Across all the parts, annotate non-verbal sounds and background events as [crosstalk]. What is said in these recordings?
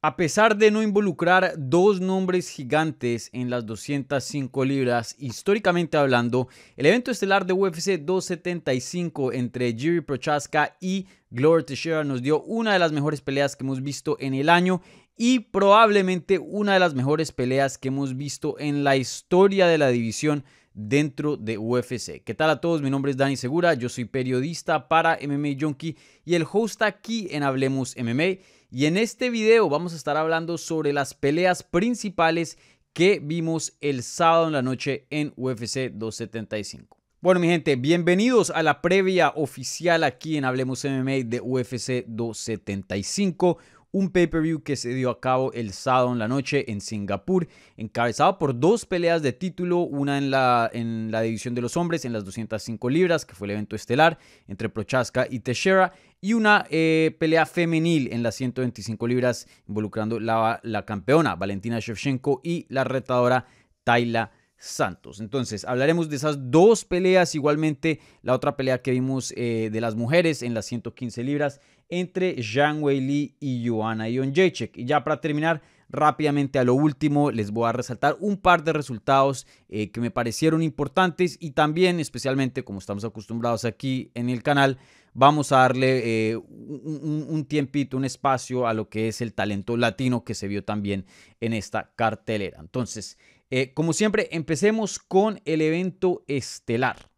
A pesar de no involucrar dos nombres gigantes en las 205 libras, históricamente hablando, el evento estelar de UFC 275 entre Jerry Prochaska y Glover Teixeira nos dio una de las mejores peleas que hemos visto en el año y probablemente una de las mejores peleas que hemos visto en la historia de la división dentro de UFC. ¿Qué tal a todos? Mi nombre es Dani Segura, yo soy periodista para MMA Junkie y el host aquí en Hablemos MMA. Y en este video vamos a estar hablando sobre las peleas principales que vimos el sábado en la noche en UFC 275. Bueno, mi gente, bienvenidos a la previa oficial aquí en Hablemos MMA de UFC 275 un pay-per-view que se dio a cabo el sábado en la noche en Singapur, encabezado por dos peleas de título, una en la, en la división de los hombres, en las 205 libras, que fue el evento estelar entre Prochaska y Teixeira, y una eh, pelea femenil en las 125 libras involucrando la, campeona Valentina Shevchenko y la retadora Tayla Santos. Entonces, hablaremos de esas dos peleas. Igualmente, la otra pelea que vimos eh, de las mujeres en las 115 libras entre Jean Weili y Joanna Ionjechek. Y ya para terminar, rápidamente a lo último, les voy a resaltar un par de resultados eh, que me parecieron importantes y también, especialmente como estamos acostumbrados aquí en el canal, vamos a darle eh, un, tiempito, un espacio a lo que es el talento latino que se vio también en esta cartelera. Entonces, eh, como siempre, empecemos con el evento estelar.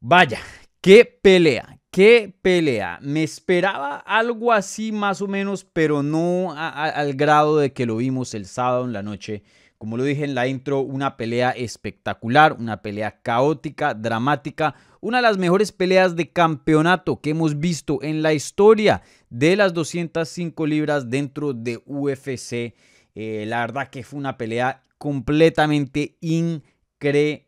Vaya, qué pelea, qué pelea. Me esperaba algo así más o menos, pero no al grado de que lo vimos el sábado en la noche como lo dije en la intro, una pelea espectacular, una pelea caótica, dramática, una de las mejores peleas de campeonato que hemos visto en la historia de las 205 libras dentro de UFC. Eh, la verdad que fue una pelea completamente increíble.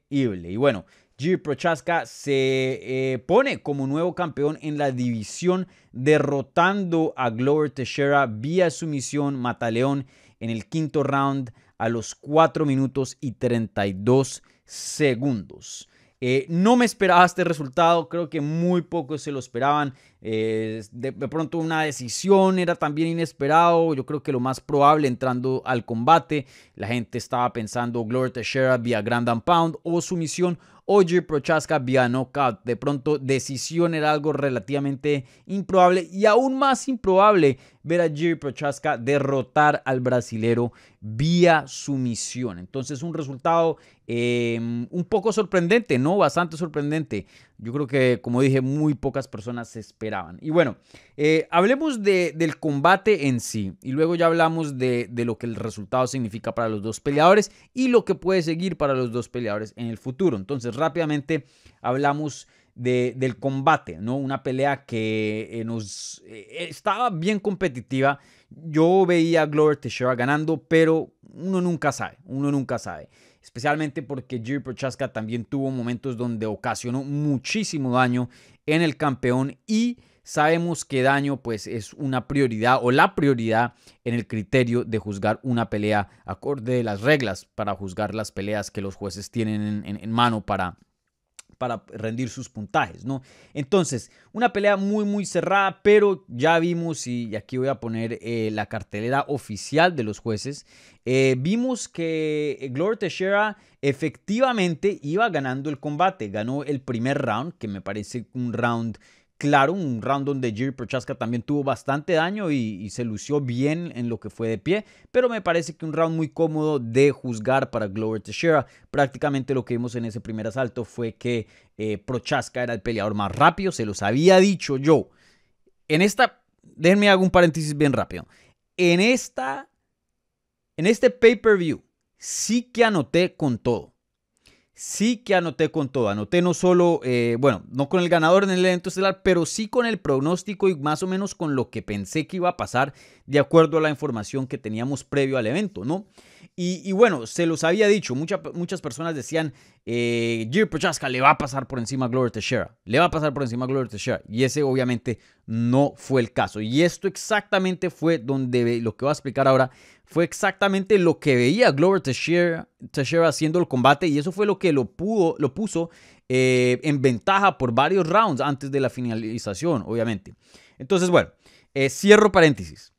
Y bueno, Jiri Prochaska se eh, pone como nuevo campeón en la división, derrotando a Glover Teixeira vía sumisión Mataleón en el quinto round a los 4 minutos y 32 segundos. Eh, no me esperaba este resultado, creo que muy pocos se lo esperaban. Eh, de, pronto una decisión era también inesperado, yo creo que lo más probable entrando al combate, la gente estaba pensando Gloria Teixeira vía Grand and Pound o sumisión Oye Prochaska vía knockout. De pronto decisión era algo relativamente improbable y aún más improbable ver a Jerry Prochaska derrotar al brasilero vía sumisión. Entonces un resultado em, un poco sorprendente, ¿no? Bastante sorprendente. Yo creo que, como dije, muy pocas personas se esperaban. Y bueno, eh, hablemos del combate en sí y luego ya hablamos de, de lo que el resultado significa para los dos peleadores y lo que puede seguir para los dos peleadores en el futuro. Entonces rápidamente hablamos del combate, ¿no? Una pelea que eh, nos eh, estaba bien competitiva. Yo veía a Glover Teixeira ganando, pero uno nunca sabe, uno nunca sabe. Especialmente porque Jerry Prochaska también tuvo momentos donde ocasionó muchísimo daño en el campeón y sabemos que daño pues es una prioridad o la prioridad en el criterio de juzgar una pelea acorde de las reglas para juzgar las peleas que los jueces tienen en mano para para rendir sus puntajes, ¿no? Entonces, una pelea muy, muy cerrada, pero ya vimos, y aquí voy a poner eh, la cartelera oficial de los jueces, eh, vimos que Gloria Teixeira efectivamente iba ganando el combate, ganó el primer round, que me parece un round claro, un round donde Jerry Prochaska también tuvo bastante daño y, se lució bien en lo que fue de pie, pero me parece que un round muy cómodo de juzgar para Glover Teixeira. Prácticamente lo que vimos en ese primer asalto fue que eh, Prochaska era el peleador más rápido, se los había dicho yo. En esta, déjenme hago un paréntesis bien rápido. En esta, en este pay-per-view, sí que anoté con todo sí que anoté con todo. Anoté no solo, eh, bueno, no con el ganador en el evento estelar, pero sí con el pronóstico y más o menos con lo que pensé que iba a pasar de acuerdo a la información que teníamos previo al evento, ¿no? Y, bueno, se los había dicho, muchas personas decían, eh, le va a pasar por encima a Glover Teixeira, le va a pasar por encima a Glover Teixeira. Y ese obviamente no fue el caso. Y esto exactamente fue donde lo que voy a explicar ahora fue exactamente lo que veía Glover Teixeira, haciendo el combate y eso fue lo que lo, lo puso eh, en ventaja por varios rounds antes de la finalización, obviamente. Entonces, bueno, eh, cierro paréntesis.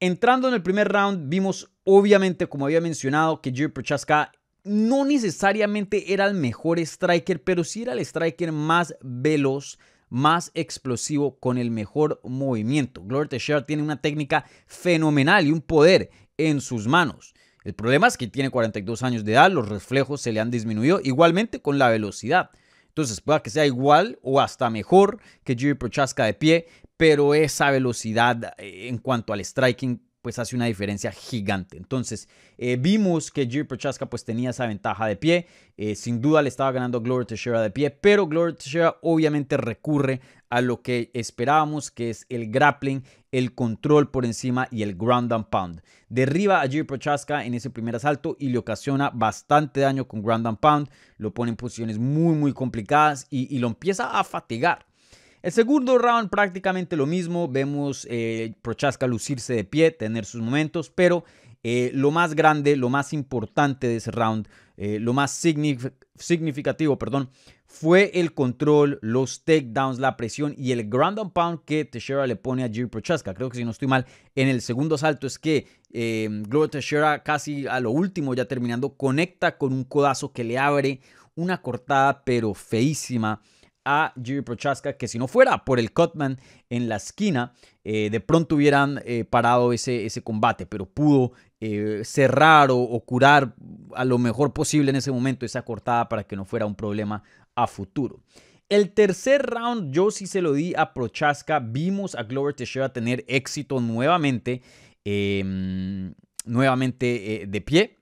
Entrando en el primer round, vimos obviamente, como había mencionado, que Jerry Prochaska no necesariamente era el mejor striker, pero sí era el striker más veloz más explosivo con el mejor movimiento. gloria Teixeira tiene una técnica fenomenal y un poder en sus manos. El problema es que tiene 42 años de edad, los reflejos se le han disminuido igualmente con la velocidad. Entonces, pueda que sea igual o hasta mejor que Jerry Prochaska de pie, pero esa velocidad eh, en cuanto al striking pues hace una diferencia gigante. Entonces, eh, vimos que Jiri Prochaska pues tenía esa ventaja de pie. Eh, sin duda le estaba ganando Glory Teixeira de pie, pero Glory Teixeira obviamente recurre a lo que esperábamos, que es el grappling, el control por encima y el ground and pound. Derriba a Jiri Prochaska en ese primer asalto y le ocasiona bastante daño con ground and pound. Lo pone en posiciones muy, muy complicadas y lo empieza a fatigar. El segundo round prácticamente lo mismo, vemos eh, Prochaska lucirse de pie, tener sus momentos, pero eh, lo más grande, lo más importante de ese round, eh, lo más significativo, perdón, fue el control, los takedowns, la presión y el ground and pound que Teixeira le pone a Jiri Prochaska. Creo que si no estoy mal, en el segundo salto es que eh, Gloria Teixeira casi a lo último, ya terminando, conecta con un codazo que le abre una cortada pero feísima a Jerry Prochaska, que si no fuera por el Cutman en la esquina, eh, de pronto hubieran eh, parado ese, ese, combate, pero pudo eh, cerrar o, curar a lo mejor posible en ese momento esa cortada para que no fuera un problema a futuro. El tercer round yo sí se lo di a Prochaska, vimos a Glover Teixeira tener éxito nuevamente, em, nuevamente de pie,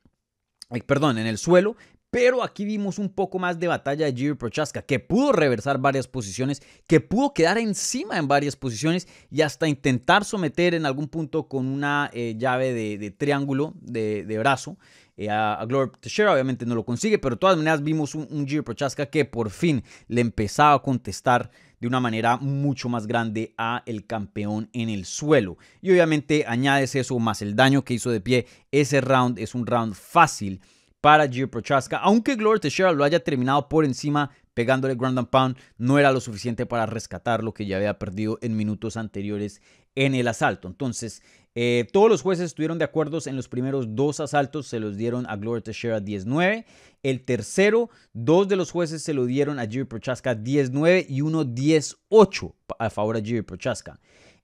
perdón, en el suelo pero aquí vimos un poco más de batalla de Jiri Prochaska, que pudo reversar varias posiciones, que pudo quedar encima en varias posiciones y hasta intentar someter en algún punto con una eh, llave de, triángulo de, brazo eh, a, Glover Teixeira. Obviamente no lo consigue, pero de todas maneras vimos un, Prochaska que por fin le empezaba a contestar de una manera mucho más grande a el campeón en el suelo. Y obviamente añades eso más el daño que hizo de pie. Ese round es un round fácil para Gio Prochaska. Aunque Gloria Teixeira lo haya terminado por encima pegándole grand pound, no era lo suficiente para rescatar lo que ya había perdido en minutos anteriores en el asalto. Entonces, eh, todos los jueces estuvieron de acuerdo en los primeros dos asaltos, se los dieron a Gloria Teixeira 19. El tercero, dos de los jueces se lo dieron a Jiri Prochaska 19 y uno 18 a favor de Jiri Prochaska.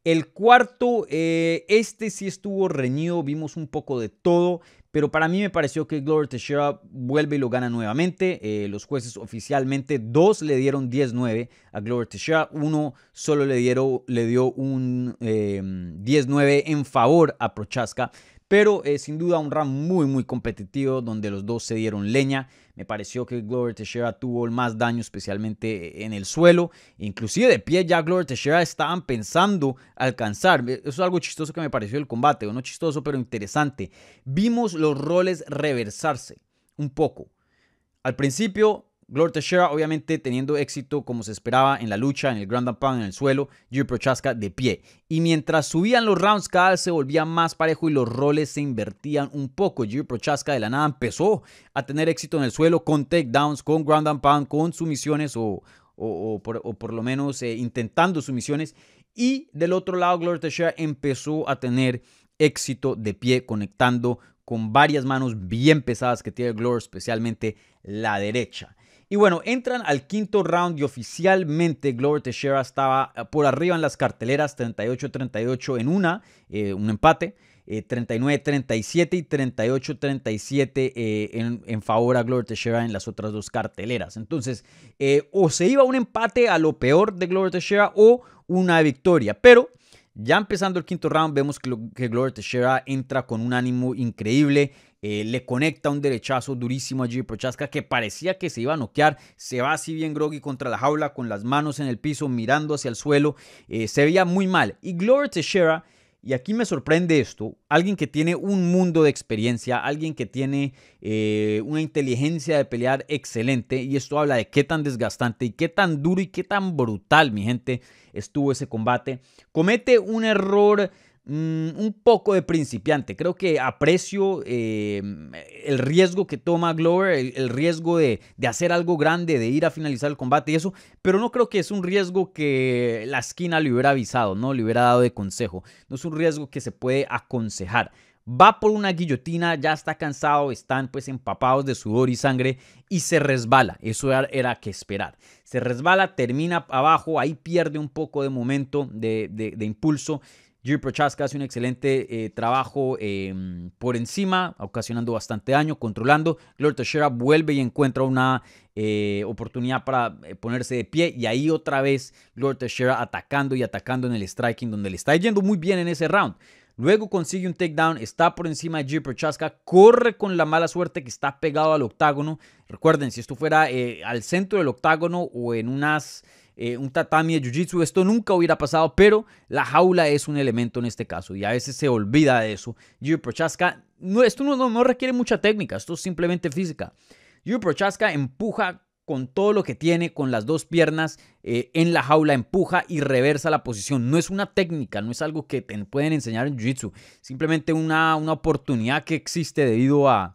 El cuarto, eh, este sí estuvo reñido, vimos un poco de todo pero para mí me pareció que Glover Teixeira vuelve y lo gana nuevamente. Eh, los jueces oficialmente, dos le dieron 10-9 a Glover Teixeira, uno solo le, dieron, le dio un eh, 10-9 en favor a Prochaska, pero sin duda un round muy, muy competitivo donde los dos se dieron leña. Me pareció que Glover Teixeira tuvo el más daño, especialmente en el suelo. Inclusive de pie ya Glover Teixeira estaban pensando alcanzar. Eso es algo chistoso que me pareció el combate. no chistoso, pero interesante. Vimos los roles reversarse un poco. Al principio Gloria Teixeira, obviamente, teniendo éxito como se esperaba en la lucha, en el Ground and Pound, en el suelo, Jiri Prochaska de pie. Y mientras subían los rounds, cada vez se volvía más parejo y los roles se invertían un poco. Jiri Prochaska de la nada empezó a tener éxito en el suelo con takedowns, con Ground and Pound, con sumisiones o, o, por, lo menos eh, intentando sumisiones. Y del otro lado, Gloria Teixeira empezó a tener éxito de pie, conectando con varias manos bien pesadas que tiene glor especialmente la derecha. Y bueno, entran al quinto round y oficialmente Glover Teixeira estaba eh, por arriba en las carteleras, 38-38 en una, eh, un empate. 39-37 eh, y 38-37 en, favor a Glover Teixeira en las otras dos carteleras. Entonces, o se iba un empate a lo peor de Glover Teixeira o una victoria. Pero ya empezando el quinto round, vemos que Gloria Teixeira entra con un ánimo increíble. Eh, le conecta un derechazo durísimo a Jimmy Prochaska que parecía que se iba a noquear. Se va así bien groggy contra la jaula, con las manos en el piso, mirando hacia el suelo. Eh, se veía muy mal. Y Gloria Teixeira y aquí me sorprende esto, alguien que tiene un mundo de experiencia, alguien que tiene eh, una inteligencia de pelear excelente, y esto habla de qué tan desgastante y qué tan duro y qué tan brutal, mi gente, estuvo ese combate, comete un error Mm, un poco de principiante. Creo que aprecio eh, el riesgo que toma Glover, el, riesgo de, hacer algo grande, de ir a finalizar el combate y eso, pero no creo que es un riesgo que la esquina le hubiera avisado, no le hubiera dado de consejo. No es un riesgo que se puede aconsejar. Va por una guillotina, ya está cansado, están pues empapados de sudor y sangre y se resbala. Eso era, que esperar. Se resbala, termina abajo, ahí pierde un poco de momento, de impulso Jeep Prochaska hace un excelente eh, trabajo em, por encima, ocasionando bastante daño, controlando. Lord Teixeira vuelve y encuentra una eh, oportunidad para eh, ponerse de pie. Y ahí otra vez Lord Teixeira atacando y atacando en el striking, donde le está yendo muy bien en ese round. Luego consigue un takedown, está por encima de Jeep Prochaska, corre con la mala suerte que está pegado al octágono. Recuerden, si esto fuera al centro del octágono o en unas... Eh, un tatami de jiu-jitsu, esto nunca hubiera pasado, pero la jaula es un elemento en este caso y a veces se olvida de eso. Yuri Prochaska, no, esto no, no, requiere mucha técnica, esto es simplemente física. Yuri Prochaska empuja con todo lo que tiene, con las dos piernas eh, en la jaula, empuja y reversa la posición. No es una técnica, no es algo que te pueden enseñar en Jiu-Jitsu, simplemente una, una oportunidad que existe debido a,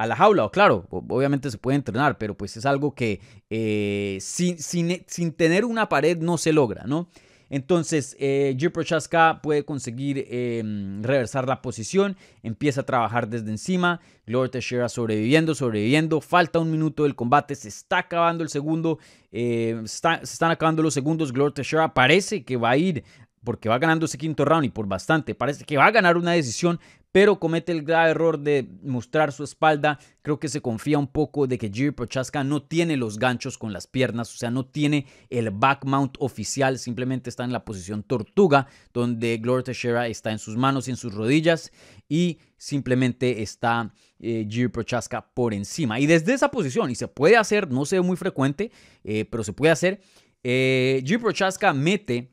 a la jaula, o claro, obviamente se puede entrenar, pero pues es algo que eh, sin, tener una pared no se logra, ¿no? Entonces, eh, Prochaska puede conseguir em, reversar la posición, empieza a trabajar desde encima, Glor Teixeira sobreviviendo, sobreviviendo, falta un minuto del combate, se está acabando el segundo, eh, se están acabando los segundos, Glor Teixeira parece que va a ir porque va ganando ese quinto round y por bastante, parece que va a ganar una decisión, pero comete el grave error de mostrar su espalda. Creo que se confía un poco de que Jiri Prochaska no tiene los ganchos con las piernas, o sea, no tiene el back mount oficial, simplemente está en la posición tortuga, donde Gloria Teixeira está en sus manos y en sus rodillas, y simplemente está eh, Prochaska por encima. Y desde esa posición, y se puede hacer, no sé, muy frecuente, eh, pero se puede hacer, eh, Jiri Prochaska mete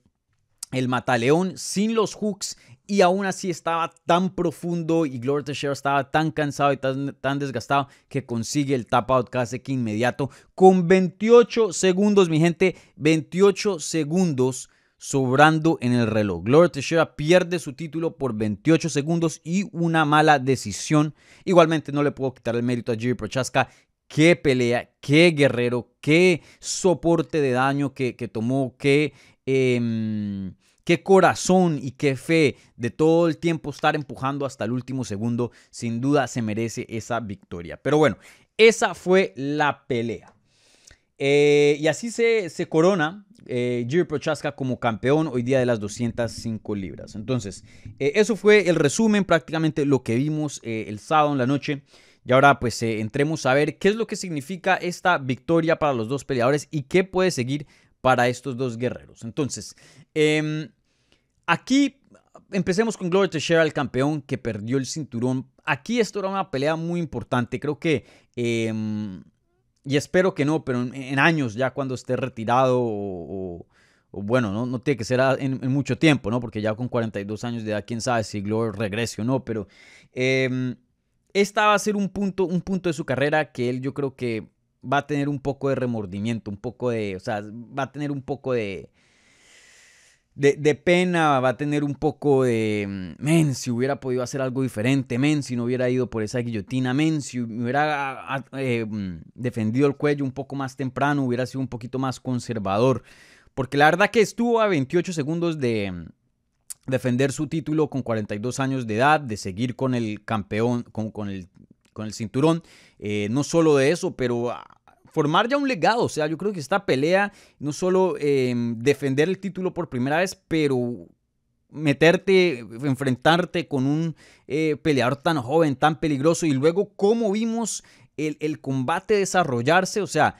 el mataleón sin los hooks y aún así estaba tan profundo y Gloria Teixeira estaba tan cansado y tan, desgastado que consigue el tap out casi que inmediato con 28 segundos, mi gente, 28 segundos sobrando en el reloj. Gloria Teixeira pierde su título por 28 segundos y una mala decisión. Igualmente no le puedo quitar el mérito a Jerry Prochaska. Qué pelea, qué guerrero, qué soporte de daño que, que tomó, qué... Em, qué corazón y qué fe de todo el tiempo estar empujando hasta el último segundo, sin duda se merece esa victoria. Pero bueno, esa fue la pelea. Eh, y así se, corona eh, Jiri Prochaska como campeón hoy día de las 205 libras. Entonces, eh, eso fue el resumen, prácticamente lo que vimos eh, el sábado en la noche. Y ahora pues entremos a ver qué es lo que significa esta victoria para los dos peleadores y qué puede seguir para estos dos guerreros. Entonces, em, Aquí empecemos con Gloria Teixeira, el campeón que perdió el cinturón. Aquí esto era una pelea muy importante. Creo que, em, y espero que no, pero en, años ya cuando esté retirado o, bueno, no, tiene que ser en, mucho tiempo, ¿no? Porque ya con 42 años de edad, quién sabe si Gloria regrese o no, pero em, esta va a ser un punto, un punto de su carrera que él yo creo que va a tener un poco de remordimiento, un poco de, o sea, va a tener un poco de de, pena, va a tener un poco de, mm, men, si hubiera podido hacer algo diferente, men, si no hubiera ido por esa guillotina, men, si hubiera ah, ah, eh, mm, defendido el cuello un poco más temprano, hubiera sido un poquito más conservador. Porque la verdad que estuvo a 28 segundos de mm, defender su título con 42 años de edad, de seguir con el campeón, con, con el, con el cinturón. Eh, no solo de eso, pero ah, formar ya un legado. O sea, yo creo que esta pelea, no solo em, defender el título por primera vez, pero meterte, enfrentarte con un eh, peleador tan joven, tan peligroso, y luego cómo vimos el, el combate desarrollarse, o sea,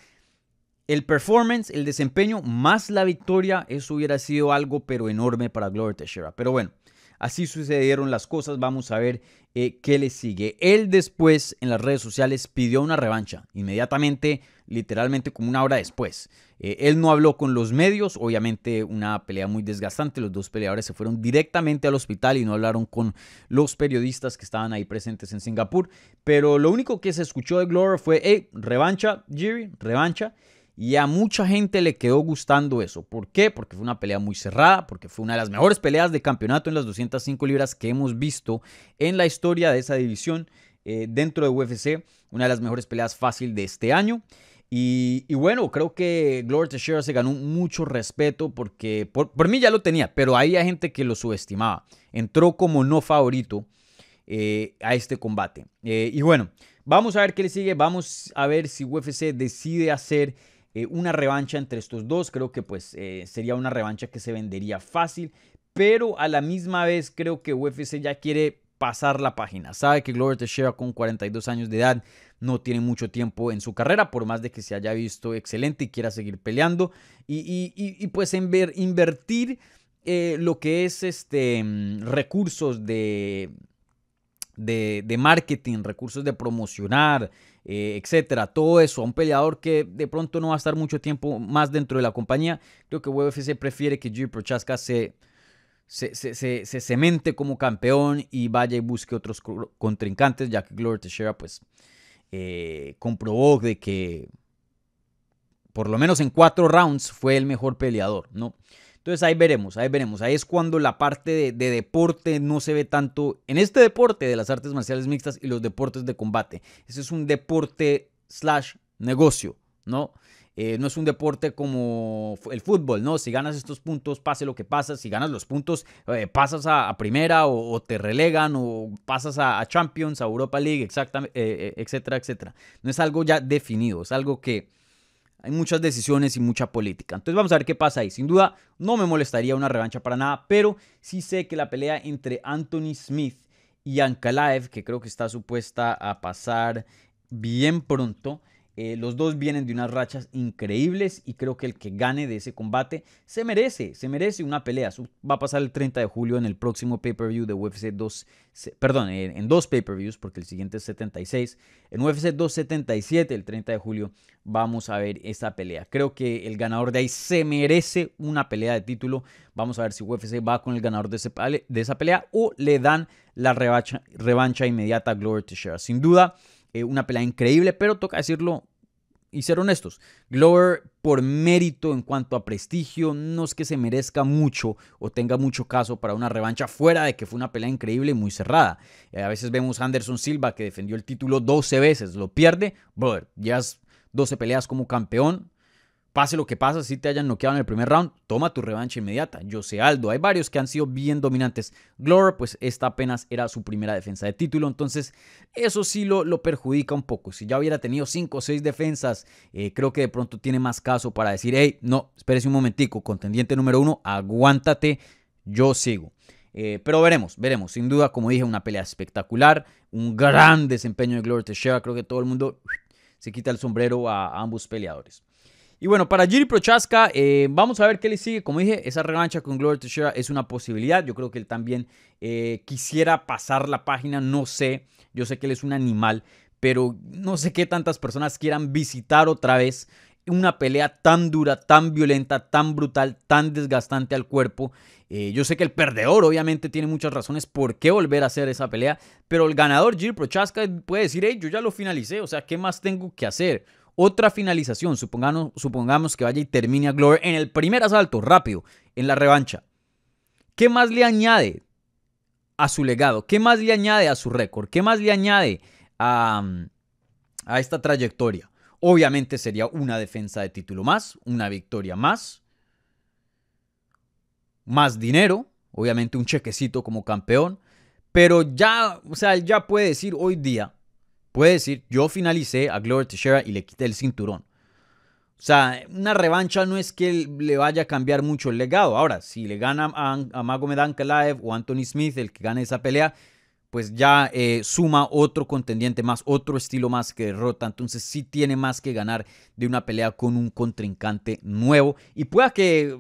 el performance, el desempeño, más la victoria, eso hubiera sido algo pero enorme para Glover Teixeira. Pero bueno, así sucedieron las cosas, vamos a ver eh, que le sigue. Él después en las redes sociales pidió una revancha, inmediatamente, literalmente como una hora después. Eh, él no habló con los medios, obviamente una pelea muy desgastante, los dos peleadores se fueron directamente al hospital y no hablaron con los periodistas que estaban ahí presentes en Singapur, pero lo único que se escuchó de Glover fue, hey, revancha, Jerry, revancha. Y a mucha gente le quedó gustando eso. ¿Por qué? Porque fue una pelea muy cerrada, porque fue una de las mejores peleas de campeonato en las 205 libras que hemos visto en la historia de esa división eh, dentro de UFC. Una de las mejores peleas fácil de este año. Y, bueno, creo que Gloria Teixeira se ganó mucho respeto porque por, mí ya lo tenía, pero había gente que lo subestimaba. Entró como no favorito eh, a este combate. Eh, y bueno, vamos a ver qué le sigue. Vamos a ver si UFC decide hacer eh, una revancha entre estos dos. Creo que pues eh, sería una revancha que se vendería fácil, pero a la misma vez creo que UFC ya quiere pasar la página. Sabe que Glover Teixeira con 42 años de edad no tiene mucho tiempo en su carrera, por más de que se haya visto excelente y quiera seguir peleando. Y, pues en ver, invertir eh, lo que es este mm, recursos de, de marketing, recursos de promocionar, eh, etcétera. Todo eso a un peleador que de pronto no va a estar mucho tiempo más dentro de la compañía. Creo que UFC prefiere que Joe Prochaska se, se, se, se, cemente como campeón y vaya y busque otros contrincantes, ya que Gloria Teixeira pues eh, comprobó de que por lo menos en cuatro rounds fue el mejor peleador, ¿no? Entonces ahí veremos, ahí veremos. Ahí es cuando la parte de, deporte no se ve tanto en este deporte de las artes marciales mixtas y los deportes de combate. Ese es un deporte slash negocio, ¿no? Eh, no es un deporte como el fútbol, ¿no? Si ganas estos puntos, pase lo que pasa. Si ganas los puntos, eh, pasas a, primera o, te relegan o pasas a, Champions, a Europa League, exactamente, eh, etcétera, etcétera. No es algo ya definido, es algo que hay muchas decisiones y mucha política. Entonces vamos a ver qué pasa ahí. Sin duda, no me molestaría una revancha para nada, pero sí sé que la pelea entre Anthony Smith y Ankalaev, que creo que está supuesta a pasar bien pronto, eh, los dos vienen de unas rachas increíbles y creo que el que gane de ese combate se merece, se merece una pelea. Va a pasar el 30 de julio en el próximo pay-per-view de UFC 2, perdón, en dos pay-per-views porque el siguiente es 76. En UFC 277 el 30 de julio vamos a ver esa pelea. Creo que el ganador de ahí se merece una pelea de título. Vamos a ver si UFC va con el ganador de, esa pelea o le dan la revancha, inmediata a to Teixeira. Sin duda eh, una pelea increíble, pero toca decirlo y ser honestos. Glover, por mérito en cuanto a prestigio, no es que se merezca mucho o tenga mucho caso para una revancha, fuera de que fue una pelea increíble y muy cerrada. Eh, a veces vemos a Anderson Silva que defendió el título 12 veces, lo pierde, brother, ya 12 peleas como campeón pase lo que pase, si te hayan noqueado en el primer round, toma tu revancha inmediata. Yo sé Aldo, hay varios que han sido bien dominantes. Glover, pues esta apenas era su primera defensa de título, entonces eso sí lo, lo perjudica un poco. Si ya hubiera tenido 5 o 6 defensas, eh, creo que de pronto tiene más caso para decir, hey, no, espérese un momentico, contendiente número uno, aguántate, yo sigo. Eh, pero veremos, veremos. Sin duda, como dije, una pelea espectacular. Un gran desempeño de Glover Teixeira. Creo que todo el mundo se quita el sombrero a ambos peleadores. Y bueno, para Jiri Prochaska, eh, vamos a ver qué le sigue. Como dije, esa revancha con Glover Teixeira es una posibilidad. Yo creo que él también eh, quisiera pasar la página, no sé. Yo sé que él es un animal, pero no sé qué tantas personas quieran visitar otra vez una pelea tan dura, tan violenta, tan brutal, tan desgastante al cuerpo. Eh, yo sé que el perdedor obviamente tiene muchas razones por qué volver a hacer esa pelea, pero el ganador Jiri Prochaska puede decir, hey, yo ya lo finalicé, o sea, ¿qué más tengo que hacer? otra finalización, supongamos, supongamos que vaya y termine a Glover en el primer asalto, rápido, en la revancha, ¿qué más le añade a su legado? ¿Qué más le añade a su récord? ¿Qué más le añade a, mm, a esta trayectoria? Obviamente sería una defensa de título más, una victoria más, más dinero, obviamente un chequecito como campeón, pero ya, o sea, ya puede decir hoy día puede decir, yo finalicé a gloria Teixeira y le quité el cinturón. O sea, una revancha no es que le vaya a cambiar mucho el legado. Ahora, si le gana a, Mago Magomed Ankalaev o Anthony Smith, el que gane esa pelea, pues ya eh, suma otro contendiente más, otro estilo más que derrota. Entonces sí tiene más que ganar de una pelea con un contrincante nuevo. Y pueda que...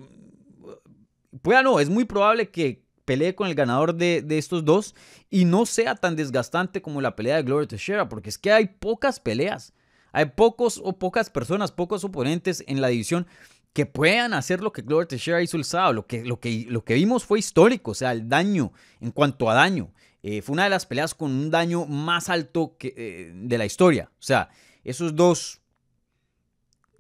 Pueda no, es muy probable que pelee con el ganador de, estos dos y no sea tan desgastante como la pelea de Gloria Teixeira, porque es que hay pocas peleas, hay pocos o pocas personas, pocos oponentes en la división que puedan hacer lo que Gloria Teixeira hizo el sábado. Lo que, lo que, lo que vimos fue histórico, o sea, el daño en cuanto a daño. Eh, fue una de las peleas con un daño más alto que, eh, de la historia. O sea, esos dos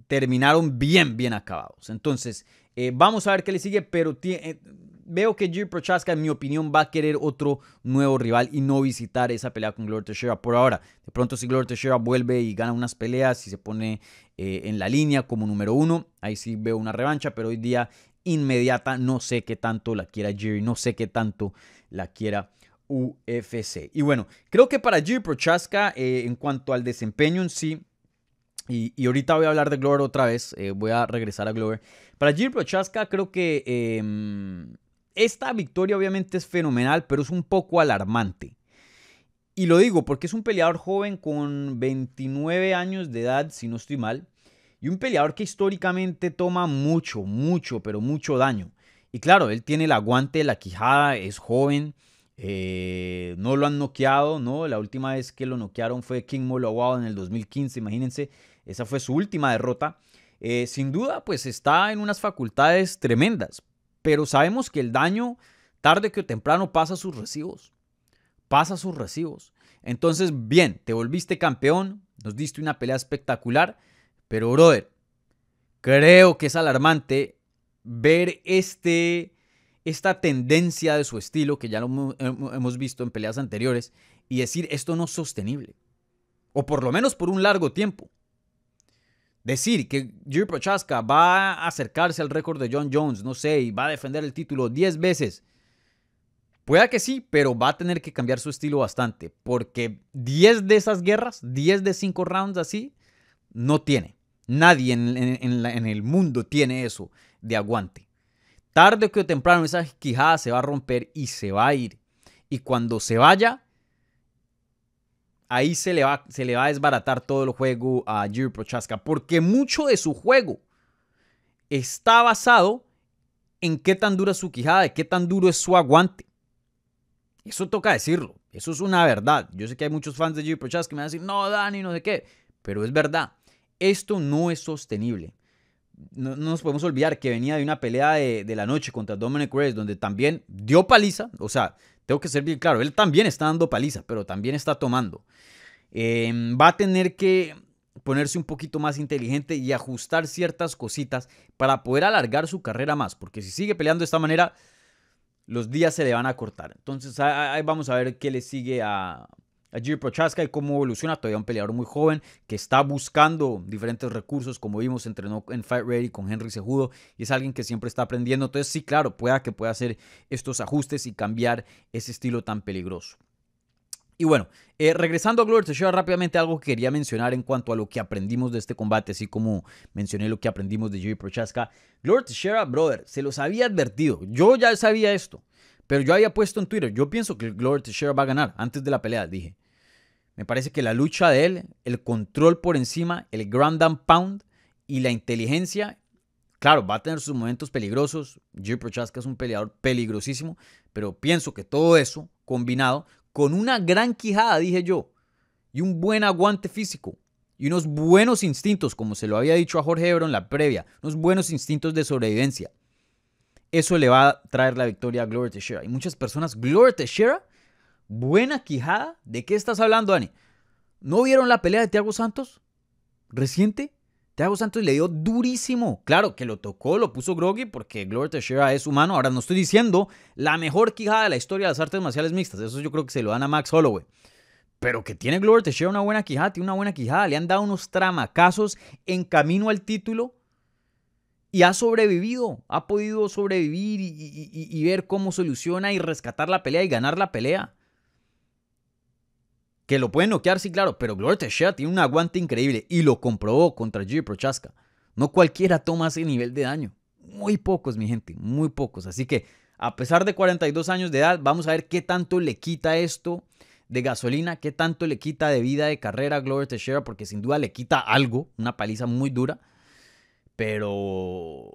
terminaron bien, bien acabados. Entonces, eh, vamos a ver qué le sigue, pero tiene veo que Jiri Prochaska, en mi opinión, va a querer otro nuevo rival y no visitar esa pelea con Glover Teixeira por ahora. De pronto, si Glover Teixeira vuelve y gana unas peleas y se pone eh, en la línea como número uno, ahí sí veo una revancha, pero hoy día inmediata no sé qué tanto la quiera Jiri, no sé qué tanto la quiera UFC. Y bueno, creo que para Jiri Prochaska, eh, en cuanto al desempeño en sí, y, ahorita voy a hablar de Glover otra vez. Eh, voy a regresar a Glover. Para Jiri Prochaska, creo que em, esta victoria obviamente es fenomenal, pero es un poco alarmante. Y lo digo porque es un peleador joven con 29 años de edad, si no estoy mal, y un peleador que históricamente toma mucho, mucho, pero mucho daño. Y claro, él tiene el aguante la quijada, es joven, eh, no lo han noqueado, ¿no? La última vez que lo noquearon fue King Aguado en el 2015, imagínense, esa fue su última derrota. Eh, sin duda, pues está en unas facultades tremendas, pero sabemos que el daño tarde que o temprano pasa sus recibos. Pasa sus recibos. Entonces, bien, te volviste campeón, nos diste una pelea espectacular, pero brother, creo que es alarmante ver este, esta tendencia de su estilo, que ya lo hemos visto en peleas anteriores, y decir esto no es sostenible. O por lo menos por un largo tiempo. Decir que Jerry Prochaska va a acercarse al récord de John Jones, no sé, y va a defender el título 10 veces. Pueda que sí, pero va a tener que cambiar su estilo bastante, porque 10 de esas guerras, 10 de 5 rounds así, no tiene. Nadie en, el mundo tiene eso de aguante. Tarde o temprano esa quijada se va a romper y se va a ir. Y cuando se vaya, ahí se le, va, se le va a desbaratar todo el juego a Jiri Prochaska, porque mucho de su juego está basado en qué tan dura es su quijada, de qué tan duro es su aguante. Eso toca decirlo, eso es una verdad. Yo sé que hay muchos fans de Jiri Prochaska que me van a decir, no, Dani, no sé qué, pero es verdad. Esto no es sostenible. No, nos podemos olvidar que venía de una pelea de, de la noche contra Dominic Reyes, donde también dio paliza, o sea, tengo que ser bien claro, él también está dando paliza, pero también está tomando. Em, va a tener que ponerse un poquito más inteligente y ajustar ciertas cositas para poder alargar su carrera más, porque si sigue peleando de esta manera, los días se le van a cortar. Entonces ahí vamos a ver qué le sigue a, a Prochaska y cómo evoluciona. Todavía un peleador muy joven que está buscando diferentes recursos, como vimos, entrenó en Fight Ready con Henry Sejudo y es alguien que siempre está aprendiendo. Entonces, sí, claro, pueda que pueda hacer estos ajustes y cambiar ese estilo tan peligroso. Y bueno, eh, regresando a Glover Teixeira rápidamente, algo que quería mencionar en cuanto a lo que aprendimos de este combate, así como mencioné lo que aprendimos de Jiri Prochaska. Glover Teixeira, brother, se los había advertido. Yo ya sabía esto, pero yo había puesto en Twitter, yo pienso que Glover Teixeira va a ganar antes de la pelea, dije. Me parece que la lucha de él, el control por encima, el grand and pound y la inteligencia, claro, va a tener sus momentos peligrosos. Jerry Prochaska es un peleador peligrosísimo, pero pienso que todo eso combinado con una gran quijada, dije yo, y un buen aguante físico y unos buenos instintos, como se lo había dicho a Jorge Ebro en la previa, unos buenos instintos de sobrevivencia. Eso le va a traer la victoria a Gloria Teixeira. Y muchas personas, Gloria Teixeira ¿Buena quijada? ¿De qué estás hablando, Dani? ¿No vieron la pelea de Thiago Santos? ¿Reciente? Thiago Santos le dio durísimo. Claro que lo tocó, lo puso groggy porque Gloria Teixeira es humano. Ahora no estoy diciendo la mejor quijada de la historia de las artes marciales mixtas. Eso yo creo que se lo dan a Max Holloway. Pero que tiene Gloria Teixeira una buena quijada, tiene una buena quijada. Le han dado unos tramacazos en camino al título y ha sobrevivido. Ha podido sobrevivir y ver cómo soluciona y rescatar la pelea y ganar la pelea que lo pueden noquear, sí, claro, pero gloria Teixeira tiene un aguante increíble y lo comprobó contra Jiri Prochaska. No cualquiera toma ese nivel de daño. Muy pocos, mi gente, muy pocos. Así que, a pesar de 42 años de edad, vamos a ver qué tanto le quita esto de gasolina, qué tanto le quita de vida, de carrera a Glover Teixeira, porque sin duda le quita algo, una paliza muy dura. Pero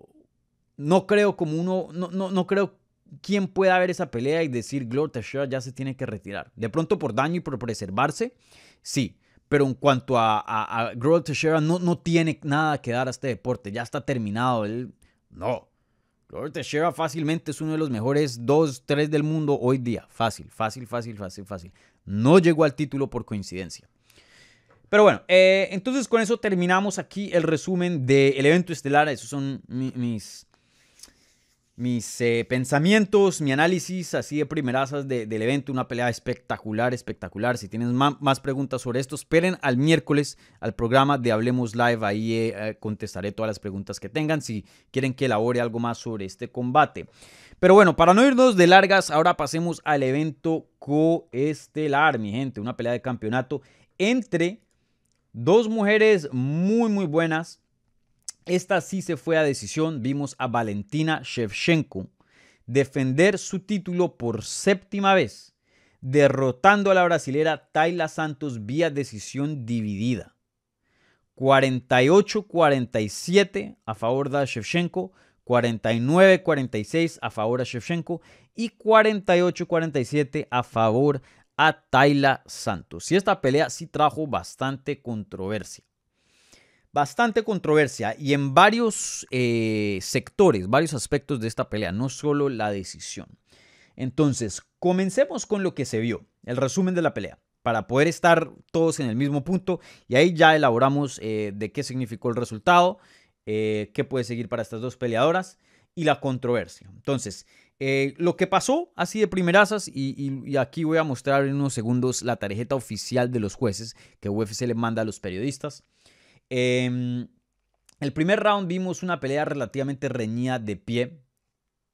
no creo como uno, no, no, no creo quién pueda ver esa pelea y decir Glover Teixeira ya se tiene que retirar. De pronto por daño y por preservarse, sí. Pero en cuanto a, a, Glover Teixeira, no, no tiene nada que dar a este deporte. Ya está terminado. Él, no. Glover Teixeira fácilmente es uno de los mejores dos, tres del mundo hoy día. Fácil, fácil, fácil, fácil, fácil. No llegó al título por coincidencia. Pero bueno, eh, entonces con eso terminamos aquí el resumen del evento estelar. Esos son mis mis eh, pensamientos, mi análisis así de primerasas del evento, una pelea espectacular, espectacular. Si tienen más preguntas sobre esto, esperen al miércoles al programa de Hablemos Live, ahí eh, eh, contestaré todas las preguntas que tengan si quieren que elabore algo más sobre este combate. Pero bueno, para no irnos de largas, ahora pasemos al evento coestelar, mi gente, una pelea de campeonato entre dos mujeres muy, muy buenas esta sí se fue a decisión. Vimos a Valentina Shevchenko defender su título por séptima vez, derrotando a la brasilera Tayla Santos vía decisión dividida. 48-47 a favor de Shevchenko, 49-46 a favor de Shevchenko y 48-47 a favor a Tayla Santos. Y esta pelea sí trajo bastante controversia bastante controversia y en varios eh, sectores, varios aspectos de esta pelea, no solo la decisión. Entonces, comencemos con lo que se vio, el resumen de la pelea, para poder estar todos en el mismo punto y ahí ya elaboramos eh, de qué significó el resultado, eh, qué puede seguir para estas dos peleadoras y la controversia. Entonces, lo que pasó así de primerasas, y, y, aquí voy a mostrar en unos segundos la tarjeta oficial de los jueces que UFC le manda a los periodistas. Em, el primer round vimos una pelea relativamente reñida de pie.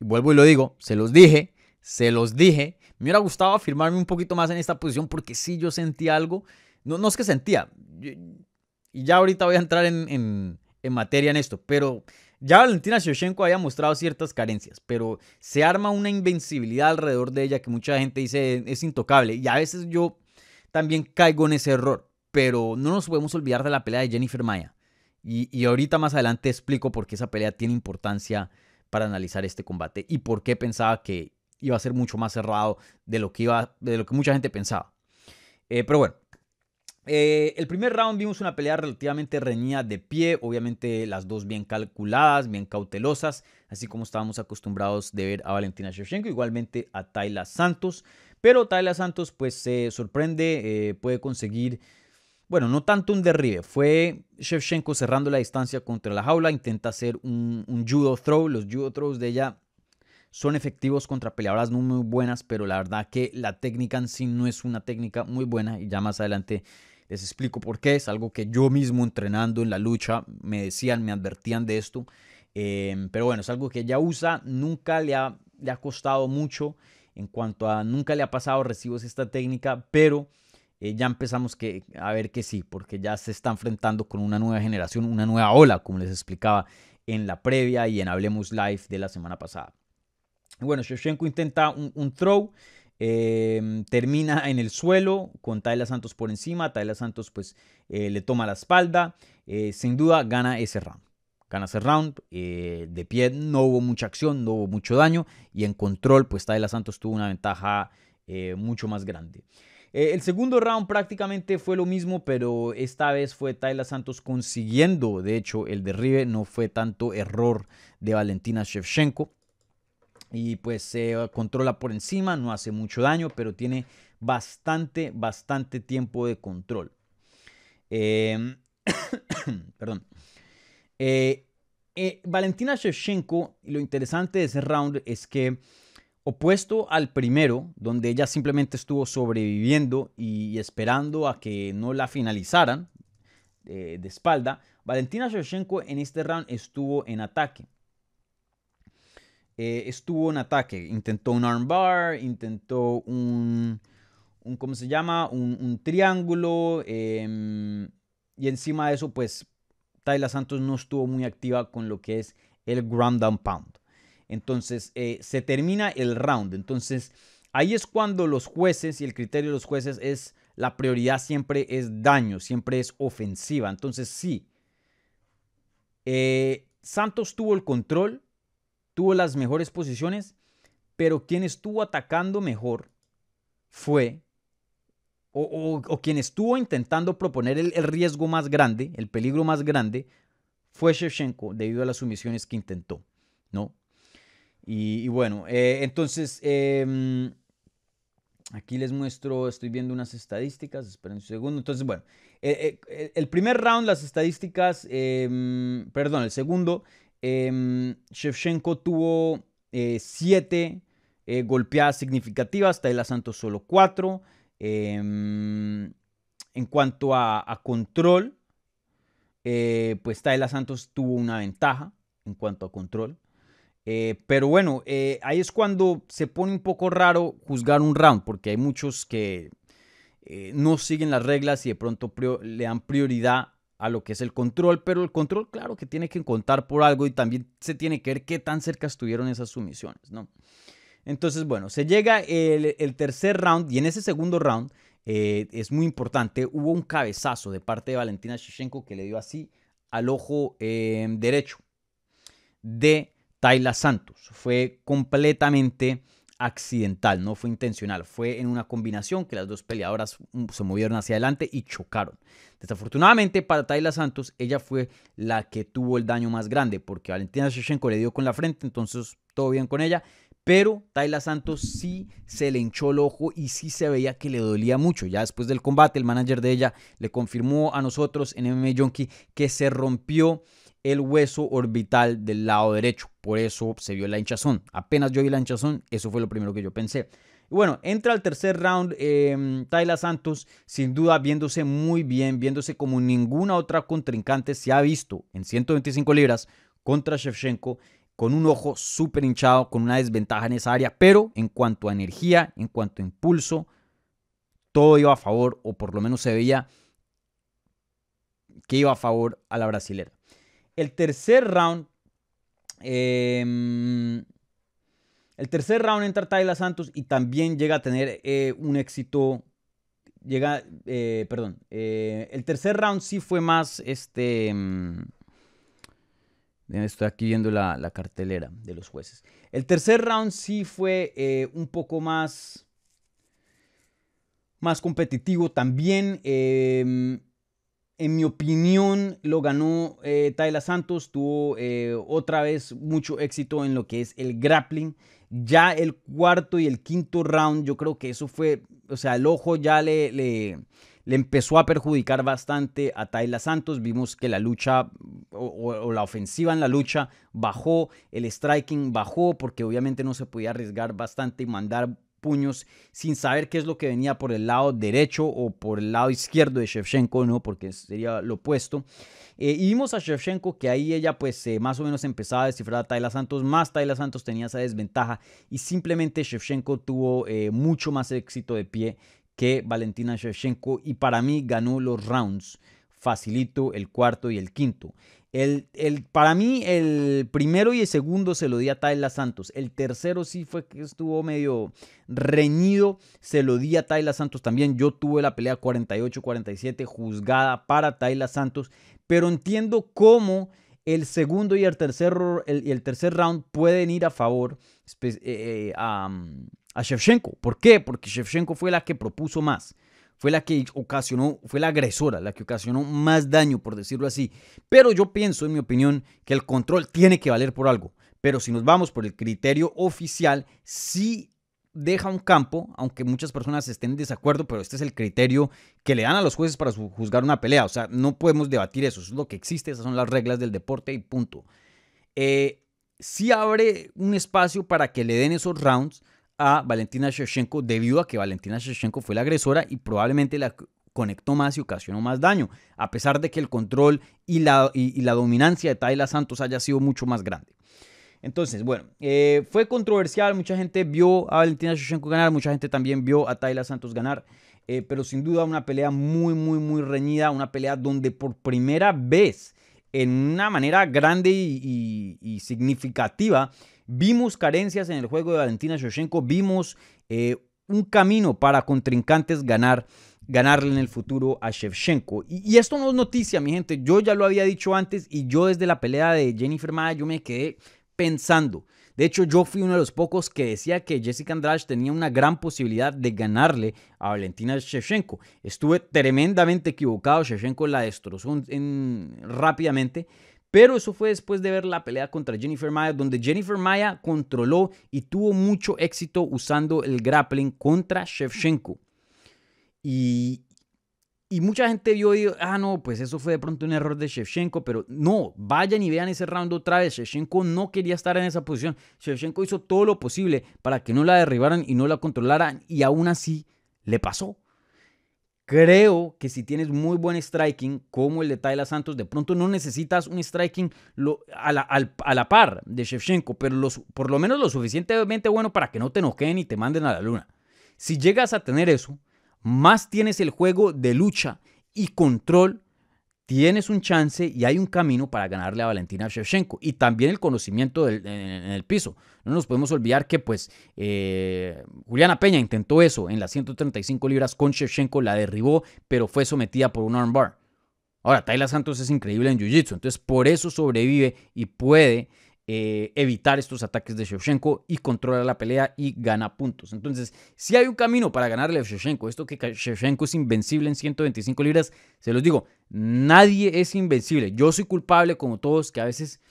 Vuelvo y lo digo, se los dije, se los dije. Me hubiera gustado afirmarme un poquito más en esta posición porque si yo sentí algo. No, es que sentía. Y ya ahorita voy a entrar en, en, en materia en esto. Pero ya Valentina Shevchenko había mostrado ciertas carencias, pero se arma una invencibilidad alrededor de ella que mucha gente dice es intocable. Y a veces yo también caigo en ese error pero no nos podemos olvidar de la pelea de Jennifer Maya. Y, ahorita más adelante explico por qué esa pelea tiene importancia para analizar este combate y por qué pensaba que iba a ser mucho más cerrado de lo que, iba, de lo que mucha gente pensaba. Eh, pero bueno, eh, el primer round vimos una pelea relativamente reñida de pie, obviamente las dos bien calculadas, bien cautelosas, así como estábamos acostumbrados de ver a Valentina Shevchenko, igualmente a Tayla Santos. Pero Tayla Santos pues se sorprende, eh, puede conseguir bueno, no tanto un derribe, fue Shevchenko cerrando la distancia contra la jaula, intenta hacer un, judo throw, los judo throws de ella son efectivos contra peleadoras no muy buenas, pero la verdad que la técnica en sí no es una técnica muy buena y ya más adelante les explico por qué, es algo que yo mismo entrenando en la lucha me decían, me advertían de esto, em, pero bueno, es algo que ella usa, nunca le ha, le ha costado mucho en cuanto a nunca le ha pasado recibos esta técnica, pero eh, ya empezamos que, a ver que sí, porque ya se está enfrentando con una nueva generación, una nueva ola, como les explicaba en la previa y en Hablemos Live de la semana pasada. Bueno, Shevchenko intenta un, throw, em, termina en el suelo con Taylor Santos por encima, Taylor Santos pues eh, le toma la espalda, eh, sin duda gana ese round. Gana ese round, de pie no hubo mucha acción, no hubo mucho daño y en control pues Taylor Santos tuvo una ventaja mucho más grande. Eh, el segundo round prácticamente fue lo mismo, pero esta vez fue Tayla Santos consiguiendo, de hecho, el derribe. No fue tanto error de Valentina Shevchenko. Y pues se controla por encima, no hace mucho daño, pero tiene bastante, bastante tiempo de control. Em, [coughs] perdón. Eh, eh, Valentina Shevchenko, lo interesante de ese round es que Opuesto al primero, donde ella simplemente estuvo sobreviviendo y esperando a que no la finalizaran eh, de espalda, Valentina Shevchenko en este round estuvo en ataque. Eh, estuvo en ataque, intentó un armbar, intentó un, ¿cómo se llama? Un, triángulo em, y encima de eso, pues Tayla Santos no estuvo muy activa con lo que es el ground down pound. Entonces eh, se termina el round. Entonces ahí es cuando los jueces y el criterio de los jueces es la prioridad siempre es daño, siempre es ofensiva. Entonces sí, eh, Santos tuvo el control, tuvo las mejores posiciones, pero quien estuvo atacando mejor fue, o, quien estuvo intentando proponer el, el, riesgo más grande, el peligro más grande, fue Shevchenko debido a las sumisiones que intentó, ¿no? Y, bueno, eh, entonces, em, aquí les muestro, estoy viendo unas estadísticas, esperen un segundo. Entonces, bueno, eh, eh, el primer round, las estadísticas, em, perdón, el segundo, em, Shevchenko tuvo siete golpeadas significativas, Tayla Santos solo cuatro. en cuanto a, control, pues Tayla Santos tuvo una ventaja en cuanto a control. Eh, pero bueno, eh, ahí es cuando se pone un poco raro juzgar un round, porque hay muchos que eh, no siguen las reglas y de pronto le dan prioridad a lo que es el control, pero el control claro que tiene que contar por algo y también se tiene que ver qué tan cerca estuvieron esas sumisiones, ¿no? Entonces, bueno, se llega el, tercer round y en ese segundo round es muy importante, hubo un cabezazo de parte de Valentina Shishenko que le dio así al ojo derecho de Tayla Santos. Fue completamente accidental, no fue intencional, fue en una combinación que las dos peleadoras mm, se movieron hacia adelante y chocaron. Desafortunadamente para Tayla Santos, ella fue la que tuvo el daño más grande porque Valentina Shevchenko le dio con la frente, entonces todo bien con ella, pero Tayla Santos sí se le hinchó el ojo y sí se veía que le dolía mucho. Ya después del combate, el manager de ella le confirmó a nosotros en MMA Junkie que se rompió el hueso orbital del lado derecho. Por eso se vio la hinchazón. Apenas yo vi la hinchazón, eso fue lo primero que yo pensé. bueno, entra al tercer round eh, em, Tayla Santos, sin duda viéndose muy bien, viéndose como ninguna otra contrincante se ha visto en 125 libras contra Shevchenko, con un ojo súper hinchado, con una desventaja en esa área, pero en cuanto a energía, en cuanto a impulso, todo iba a favor, o por lo menos se veía que iba a favor a la brasilera. El tercer round. Em, el tercer round entra Taylor Santos y también llega a tener eh, un éxito. Llega, eh, perdón, eh, el tercer round sí fue más este. Em, estoy aquí viendo la, la cartelera de los jueces. El tercer round sí fue un poco más, más competitivo. También em, en mi opinión, lo ganó eh, Tayla Santos. Tuvo eh, otra vez mucho éxito en lo que es el grappling. Ya el cuarto y el quinto round, yo creo que eso fue, o sea, el ojo ya le, le, empezó a perjudicar bastante a Tayla Santos. Vimos que la lucha o, la ofensiva en la lucha bajó, el striking bajó, porque obviamente no se podía arriesgar bastante y mandar puños sin saber qué es lo que venía por el lado derecho o por el lado izquierdo de Shevchenko, ¿no? Porque sería lo opuesto. Eh, y vimos a Shevchenko que ahí ella pues eh, más o menos empezaba a descifrar a Tayla Santos, más Tayla Santos tenía esa desventaja y simplemente Shevchenko tuvo eh, mucho más éxito de pie que Valentina Shevchenko y para mí ganó los rounds facilito el cuarto y el quinto. El, para mí, el primero y el segundo se lo di a Tayla Santos. El tercero sí fue que estuvo medio reñido. Se lo di a Tayla Santos también. Yo tuve la pelea 48-47 juzgada para Tayla Santos. Pero entiendo cómo el segundo y el tercer, el, tercer round pueden ir a favor eh, eh, mm, a Shevchenko. ¿Por qué? Porque Shevchenko fue la que propuso más fue la que ocasionó, fue la agresora, la que ocasionó más daño, por decirlo así. Pero yo pienso, en mi opinión, que el control tiene que valer por algo. Pero si nos vamos por el criterio oficial, sí deja un campo, aunque muchas personas estén en desacuerdo, pero este es el criterio que le dan a los jueces para juzgar una pelea. O sea, no podemos debatir eso, es lo que existe, esas son las reglas del deporte y punto. si eh, sí abre un espacio para que le den esos rounds, a Valentina Shevchenko debido a que Valentina Shevchenko fue la agresora y probablemente la conectó más y ocasionó más daño, a pesar de que el control y la, y, la dominancia de Tayla Santos haya sido mucho más grande. Entonces, bueno, eh, fue controversial, mucha gente vio a Valentina Shevchenko ganar, mucha gente también vio a Tayla Santos ganar, eh, pero sin duda una pelea muy, muy, muy reñida, una pelea donde por primera vez en una manera grande y, significativa. Vimos carencias en el juego de Valentina Shevchenko, vimos eh, un camino para contrincantes ganar ganarle en el futuro a Shevchenko. Y, esto no es noticia, mi gente. Yo ya lo había dicho antes y yo desde la pelea de Jennifer Maya yo me quedé pensando. De hecho, yo fui uno de los pocos que decía que Jessica Andrade tenía una gran posibilidad de ganarle a Valentina Shevchenko. Estuve tremendamente equivocado, Shevchenko la destrozó rápidamente. Pero eso fue después de ver la pelea contra Jennifer Maya, donde Jennifer Maya controló y tuvo mucho éxito usando el grappling contra Shevchenko. Y, y mucha gente vio y ah, no, pues eso fue de pronto un error de Shevchenko, pero no, vayan y vean ese round otra vez. Shevchenko no quería estar en esa posición. Shevchenko hizo todo lo posible para que no la derribaran y no la controlaran, y aún así le pasó. Creo que si tienes muy buen striking, como el de Tyler Santos, de pronto no necesitas un striking a, la, par de Shevchenko, pero por lo menos lo suficientemente bueno para que no te noqueen y te manden a la luna. Si llegas a tener eso, más tienes el juego de lucha y control, tienes un chance y hay un camino para ganarle a Valentina Shevchenko. Y también el conocimiento del, en, el piso. No nos podemos olvidar que pues eh, Juliana Peña intentó eso en las 135 libras con Shevchenko, la derribó, pero fue sometida por un armbar. Ahora, Tayla Santos es increíble en Jiu-Jitsu, entonces por eso sobrevive y puede eh, evitar estos ataques de Shevchenko y controlar la pelea y gana puntos. Entonces, si hay un camino para ganarle a Shevchenko, esto que Shevchenko es invencible en 125 libras, se los digo, nadie es invencible. Yo soy culpable como todos que a veces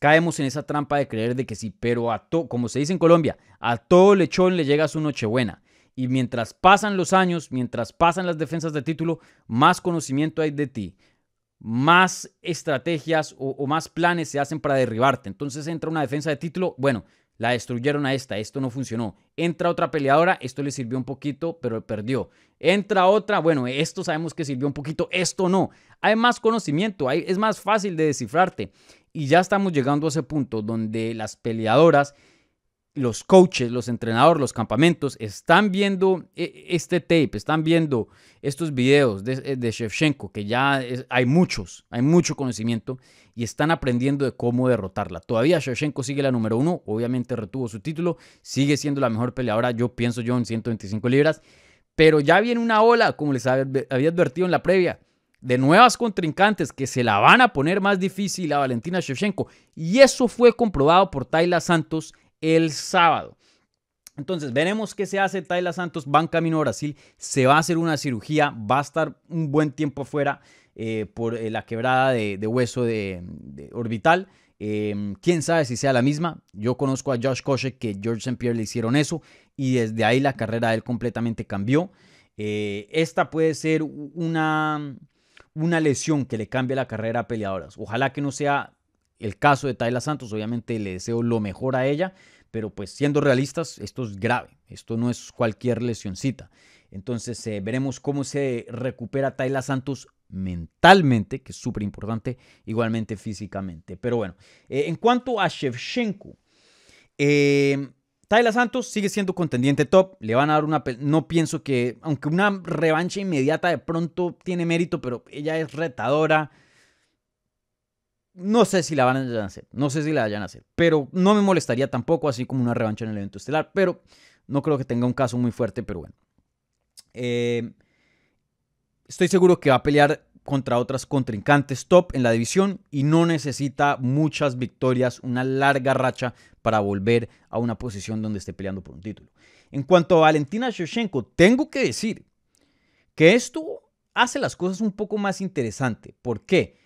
caemos en esa trampa de creer de que sí, pero a todo, como se dice en Colombia, a todo lechón le llega su nochebuena. Y mientras pasan los años, mientras pasan las defensas de título, más conocimiento hay de ti, más estrategias o, más planes se hacen para derribarte. Entonces entra una defensa de título, bueno, la destruyeron a esta, esto no funcionó. Entra otra peleadora, esto le sirvió un poquito, pero perdió. Entra otra, bueno, esto sabemos que sirvió un poquito, esto no. Hay más conocimiento, es más fácil de descifrarte. Y ya estamos llegando a ese punto donde las peleadoras los coaches, los entrenadores, los campamentos están viendo e, este tape, están viendo estos videos de, eh, Shevchenko, que ya hay muchos, hay mucho conocimiento y están aprendiendo de cómo derrotarla. Todavía Shevchenko sigue la número uno, obviamente retuvo su título, sigue siendo la mejor peleadora, yo pienso yo, en 125 libras, pero ya viene una ola, como les había advertido en la previa, de nuevas contrincantes que se la van a poner más difícil a Valentina Shevchenko. Y eso fue comprobado por Tayla Santos el sábado. Entonces, veremos qué se hace. Tayla Santos van camino a Brasil, se va a hacer una cirugía, va a estar un buen tiempo afuera eh, por eh, la quebrada de, hueso de, orbital. Em, quién sabe si sea la misma. Yo conozco a Josh Koscheck que George St. Pierre le hicieron eso y desde ahí la carrera de él completamente cambió. Eh, esta puede ser una, una lesión que le cambie la carrera a peleadoras. Ojalá que no sea el caso de Tayla Santos. Obviamente le deseo lo mejor a ella pero pues siendo realistas, esto es grave, esto no es cualquier lesioncita. Entonces eh, veremos cómo se recupera Tayla Santos mentalmente, que es súper importante, igualmente físicamente. Pero bueno, eh, en cuanto a Shevchenko, eh, Tayla Santos sigue siendo contendiente top, le van a dar una... No pienso que, aunque una revancha inmediata de pronto tiene mérito, pero ella es retadora no sé si la van a hacer, no sé si la vayan a hacer, pero no me molestaría tampoco, así como una revancha en el evento estelar, pero no creo que tenga un caso muy fuerte, pero bueno. Eh, estoy seguro que va a pelear contra otras contrincantes top en la división y no necesita muchas victorias, una larga racha para volver a una posición donde esté peleando por un título. En cuanto a Valentina Shevchenko, tengo que decir que esto hace las cosas un poco más interesante. ¿Por qué?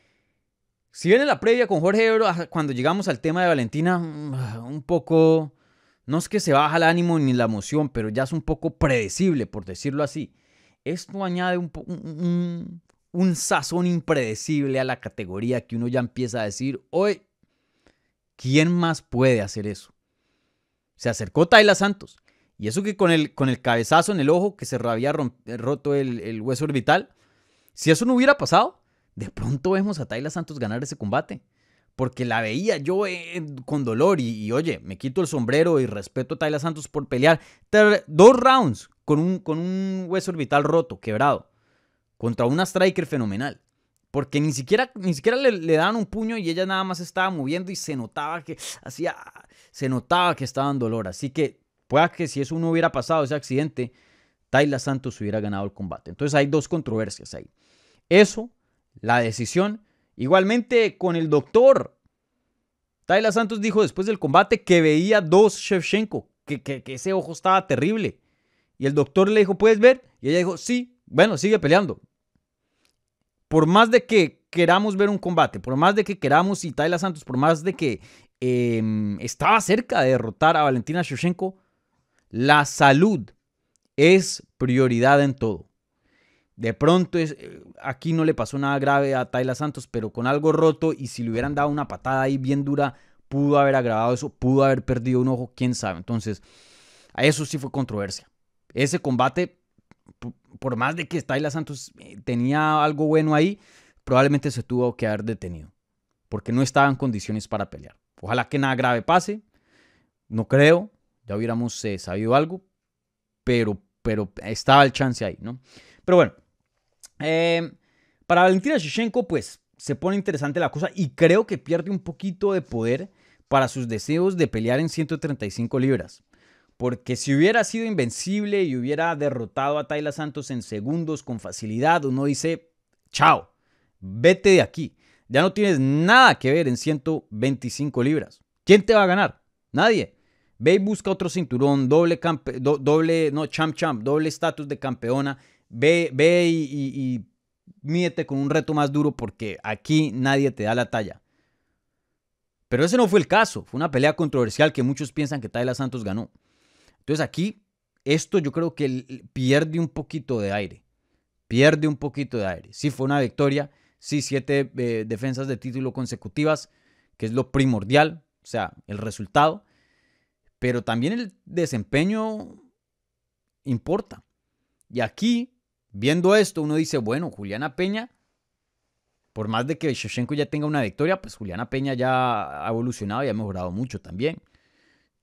Si viene la previa con Jorge Ebro, cuando llegamos al tema de Valentina, mm, ah, un poco, no es que se baja el ánimo ni la emoción, pero ya es un poco predecible, por decirlo así. Esto añade un, un, sazón impredecible a la categoría que uno ya empieza a decir, hoy, ¿quién más puede hacer eso? Se acercó Tayla Santos, y eso que con el, con el cabezazo en el ojo que se había roto el hueso orbital, si eso no hubiera pasado, de pronto vemos a Tayla Santos ganar ese combate. Porque la veía yo con dolor y, oye, me quito el sombrero y respeto a Tayla Santos por pelear dos rounds con un, con un hueso orbital roto, quebrado, contra una striker fenomenal. Porque ni siquiera, ni siquiera le, daban un puño y ella nada más estaba moviendo y se notaba que hacía, se notaba que estaba en dolor. Así que pueda que si eso no hubiera pasado, ese accidente, Tayla Santos hubiera ganado el combate. Entonces hay dos controversias ahí. Eso la decisión. Igualmente con el doctor. Tayla Santos dijo después del combate que veía dos Shevchenko, que, que, ese ojo estaba terrible. Y el doctor le dijo, ¿puedes ver? Y ella dijo, sí, bueno, sigue peleando. Por más de que queramos ver un combate, por más de que queramos y Tayla Santos, por más de que em, estaba cerca de derrotar a Valentina Shevchenko, la salud es prioridad en todo. De pronto es, eh, aquí no le pasó nada grave a Taylor Santos, pero con algo roto y si le hubieran dado una patada ahí bien dura, pudo haber agravado eso, pudo haber perdido un ojo, quién sabe. Entonces, a eso sí fue controversia. Ese combate, por más de que Taylor Santos eh, tenía algo bueno ahí, probablemente se tuvo que haber detenido, porque no estaba en condiciones para pelear. Ojalá que nada grave pase, no creo, ya hubiéramos eh, sabido algo, pero, pero estaba el chance ahí, ¿no? Pero bueno, Em, para Valentina Shishenko pues se pone interesante la cosa y creo que pierde un poquito de poder para sus deseos de pelear en 135 libras. Porque si hubiera sido invencible y hubiera derrotado a Tayla Santos en segundos con facilidad, uno dice, chao, vete de aquí. Ya no tienes nada que ver en 125 libras. ¿Quién te va a ganar? Nadie. Ve y busca otro cinturón, doble, doble no, champ champ, doble estatus de campeona Ve, ve y, y, con un reto más duro porque aquí nadie te da la talla. Pero ese no fue el caso. Fue una pelea controversial que muchos piensan que Tayla Santos ganó. Entonces aquí, esto yo creo que pierde un poquito de aire. Pierde un poquito de aire. Sí fue una victoria. Sí, siete eh, defensas de título consecutivas, que es lo primordial. O sea, el resultado. Pero también el desempeño importa. Y aquí Viendo esto, uno dice, bueno, Juliana Peña, por más de que Shevchenko ya tenga una victoria, pues Juliana Peña ya ha evolucionado y ha mejorado mucho también.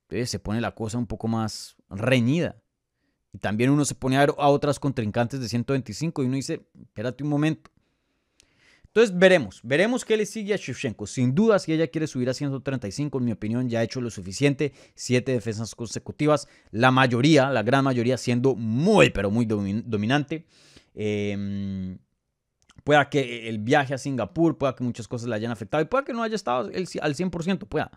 Entonces se pone la cosa un poco más reñida. Y también uno se pone a ver a otras contrincantes de 125 y uno dice, espérate un momento. Entonces veremos, veremos qué le sigue a Shevchenko. Sin duda, si ella quiere subir a 135, en mi opinión, ya ha hecho lo suficiente. Siete defensas consecutivas, la mayoría, la gran mayoría, siendo muy, pero muy dominante. Em, pueda que el viaje a Singapur, pueda que muchas cosas le hayan afectado y pueda que no haya estado al 100%, pueda,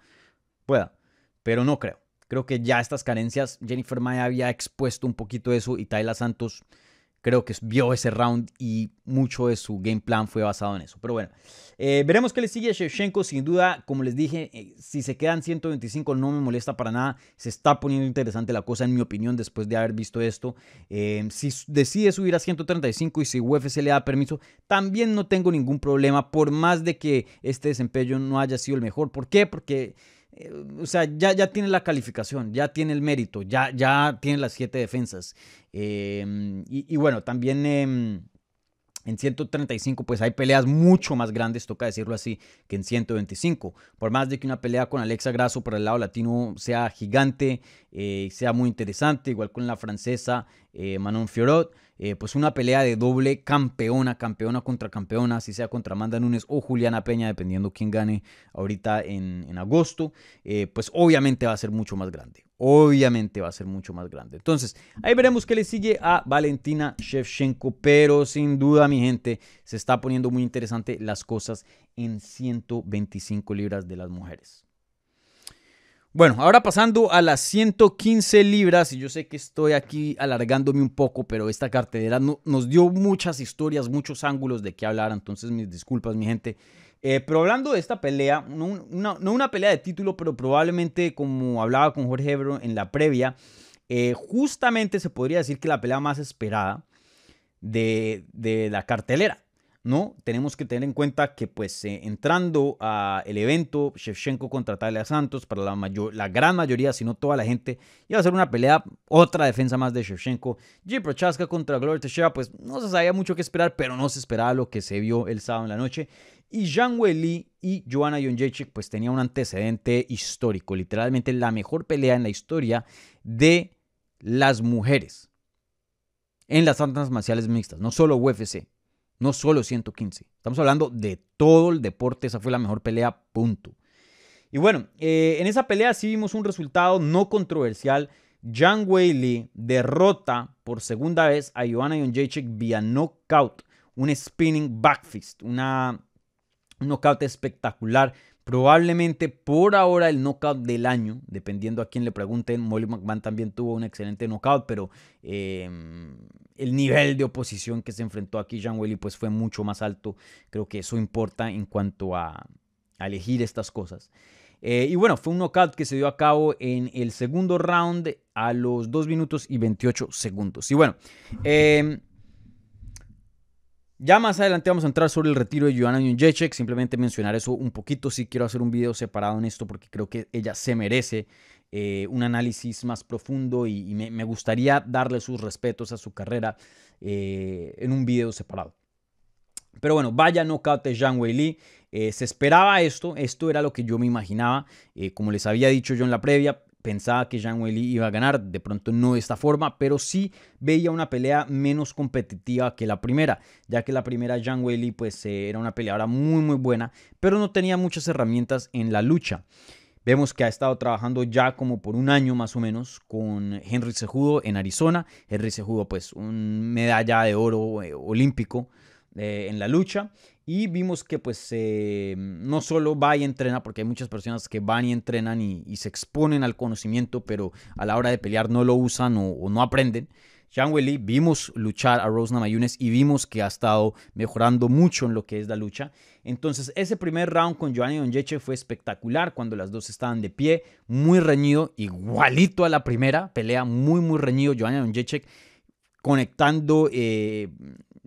pueda, pero no creo. Creo que ya estas carencias, Jennifer Maya había expuesto un poquito eso y Tayla Santos creo que vio ese round y mucho de su game plan fue basado en eso. Pero bueno, eh, veremos qué le sigue a Shevchenko. Sin duda, como les dije, eh, si se quedan 125 no me molesta para nada. Se está poniendo interesante la cosa, en mi opinión, después de haber visto esto. Eh, si decide subir a 135 y si UFC le da permiso, también no tengo ningún problema, por más de que este desempeño no haya sido el mejor. ¿Por qué? Porque o sea, ya, ya tiene la calificación, ya tiene el mérito, ya, ya tiene las siete defensas. Em, y, bueno, también em, en 135 pues hay peleas mucho más grandes, toca decirlo así, que en 125. Por más de que una pelea con Alexa Grasso por el lado latino sea gigante, eh, sea muy interesante, igual con la francesa eh, Manon Fiorot. Eh, pues una pelea de doble campeona, campeona contra campeona, si sea contra Amanda Nunes o Juliana Peña, dependiendo quién gane ahorita en, agosto, eh, pues obviamente va a ser mucho más grande. Obviamente va a ser mucho más grande. Entonces, ahí veremos qué le sigue a Valentina Shevchenko. Pero sin duda, mi gente, se está poniendo muy interesante las cosas en 125 libras de las mujeres. Bueno, ahora pasando a las 115 libras, y yo sé que estoy aquí alargándome un poco, pero esta cartelera nos dio muchas historias, muchos ángulos de qué hablar, entonces mis disculpas, mi gente. Eh, pero hablando de esta pelea, no una, pelea de título, pero probablemente como hablaba con Jorge Ebro en la previa, eh, justamente se podría decir que la pelea más esperada de la cartelera. ¿no? Tenemos que tener en cuenta que pues eh, entrando al evento, Shevchenko contra Talia Santos, para la, la gran mayoría, si no toda la gente, iba a ser una pelea, otra defensa más de Shevchenko. Jim Prochaska contra Gloria Teixeira, pues no se sabía mucho que esperar, pero no se esperaba lo que se vio el sábado en la noche. Y Jean Weili y Joanna Jonjecic pues tenía un antecedente histórico, literalmente la mejor pelea en la historia de las mujeres en las artes marciales mixtas, no solo UFC no solo 115. Estamos hablando de todo el deporte. Esa fue la mejor pelea, punto. Y bueno, eh, en esa pelea sí vimos un resultado no controversial. Jan Whaley derrota por segunda vez a Joanna Jędrzejczyk vía knockout, un spinning backfist, un knockout espectacular Probablemente por ahora el knockout del año, dependiendo a quién le pregunten. Molly McMahon también tuvo un excelente knockout, pero em, el nivel de oposición que se enfrentó aquí Jean Welly pues fue mucho más alto. Creo que eso importa en cuanto a, elegir estas cosas. Eh, y bueno, fue un knockout que se dio a cabo en el segundo round a los 2 minutos y 28 segundos. Y bueno, em, ya más adelante vamos a entrar sobre el retiro de Joanna Jędrzejczyk, simplemente mencionar eso un poquito, sí quiero hacer un video separado en esto porque creo que ella se merece eh, un análisis más profundo y, me, gustaría darle sus respetos a su carrera eh, en un video separado. Pero bueno, vaya no de Zhang Weili. Eh, se esperaba esto, esto era lo que yo me imaginaba. como les había dicho yo en la previa, pensaba que jean Weili iba a ganar, de pronto no de esta forma, pero sí veía una pelea menos competitiva que la primera, ya que la primera jean Weili pues eh, era una peleadora muy muy buena, pero no tenía muchas herramientas en la lucha. Vemos que ha estado trabajando ya como por un año más o menos con Henry Sejudo en Arizona. Henry Sejudo, pues un medalla de oro eh, olímpico eh, en la lucha y vimos que pues eh, no solo va y entrena, porque hay muchas personas que van y entrenan y, se exponen al conocimiento, pero a la hora de pelear no lo usan o, no aprenden. jean Weili vimos luchar a Rose Namajunas y vimos que ha estado mejorando mucho en lo que es la lucha. Entonces ese primer round con Joanny Onyeche fue espectacular cuando las dos estaban de pie, muy reñido, igualito a la primera pelea, muy muy reñido Joanny Onyeche conectando eh,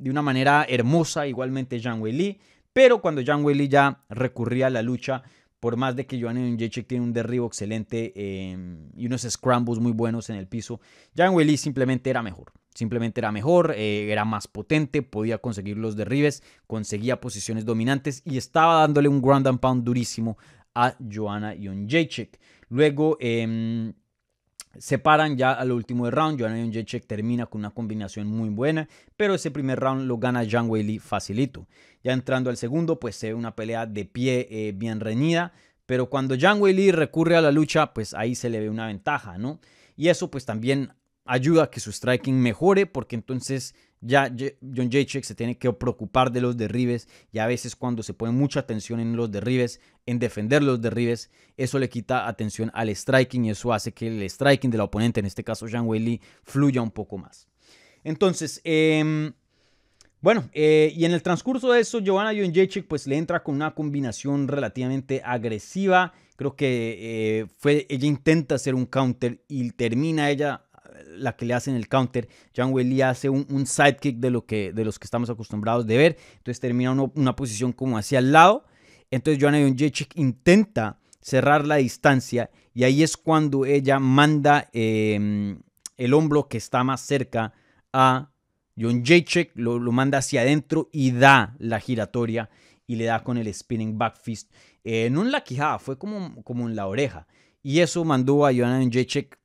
de una manera hermosa, igualmente jean Wei Pero cuando jean Wei ya recurría a la lucha, por más de que Joanna Jacek tiene un derribo excelente eh, y unos scrambles muy buenos en el piso, Wei Lee simplemente era mejor. Simplemente era mejor, eh, era más potente, podía conseguir los derribes, conseguía posiciones dominantes y estaba dándole un ground and pound durísimo a Joanna Jacek. Luego, eh, Separan ya al último de round. Joanna Jacek termina con una combinación muy buena, pero ese primer round lo gana Zhang Weili facilito. Ya entrando al segundo, pues se ve una pelea de pie eh, bien reñida, pero cuando Zhang Weili recurre a la lucha, pues ahí se le ve una ventaja, ¿no? Y eso pues también ayuda a que su striking mejore, porque entonces ya John Jacek se tiene que preocupar de los derribes y a veces cuando se pone mucha atención en los derribes, en defender los derribes, eso le quita atención al striking y eso hace que el striking del oponente, en este caso Jean Wei fluya un poco más. Entonces, em, bueno, eh, y en el transcurso de eso, Giovanna John Jacek pues le entra con una combinación relativamente agresiva. Creo que eh, fue, ella intenta hacer un counter y termina ella la que le hacen el counter. John Welly hace un, sidekick de, lo que, de los que estamos acostumbrados de ver. Entonces termina una posición como hacia el lado. Entonces Joanna Jędrzejczyk intenta cerrar la distancia y ahí es cuando ella manda em, el hombro que está más cerca a John lo, lo, manda hacia adentro y da la giratoria y le da con el spinning back fist. Eh, no en la quijada, fue como, como en la oreja. Y eso mandó a Joanna Jacek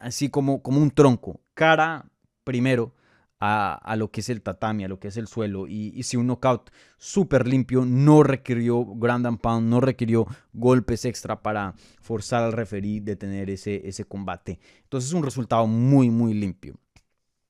así como, como un tronco, cara primero a, a, lo que es el tatami, a lo que es el suelo. Y si un knockout súper limpio, no requirió grand and pound, no requirió golpes extra para forzar al referí de tener ese, ese combate. Entonces, es un resultado muy, muy limpio.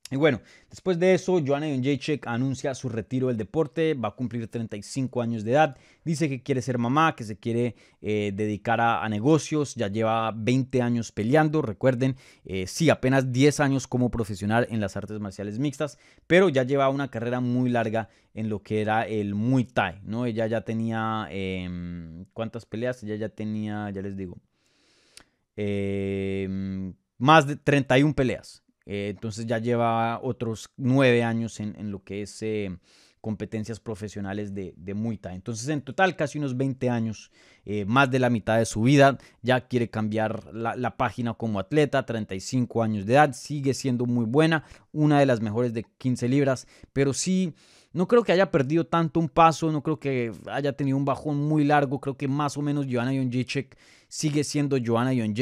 Y bueno, después de eso, Joanna Jacek anuncia su retiro del deporte, va a cumplir 35 años de edad, dice que quiere ser mamá, que se quiere eh, dedicar a, negocios, ya lleva 20 años peleando, recuerden, eh, sí, apenas 10 años como profesional en las artes marciales mixtas, pero ya lleva una carrera muy larga en lo que era el Muay Thai, ¿no? Ella ya tenía, em, ¿cuántas peleas? Ella ya tenía, ya les digo, em, más de 31 peleas eh, entonces ya lleva otros nueve años en, lo que es eh, competencias profesionales de, Muita Entonces en total casi unos 20 años, eh, más de la mitad de su vida, ya quiere cambiar la, página como atleta, 35 años de edad, sigue siendo muy buena, una de las mejores de 15 libras, pero sí... No creo que haya perdido tanto un paso, no creo que haya tenido un bajón muy largo, creo que más o menos Joana Jonjicek sigue siendo Joanna John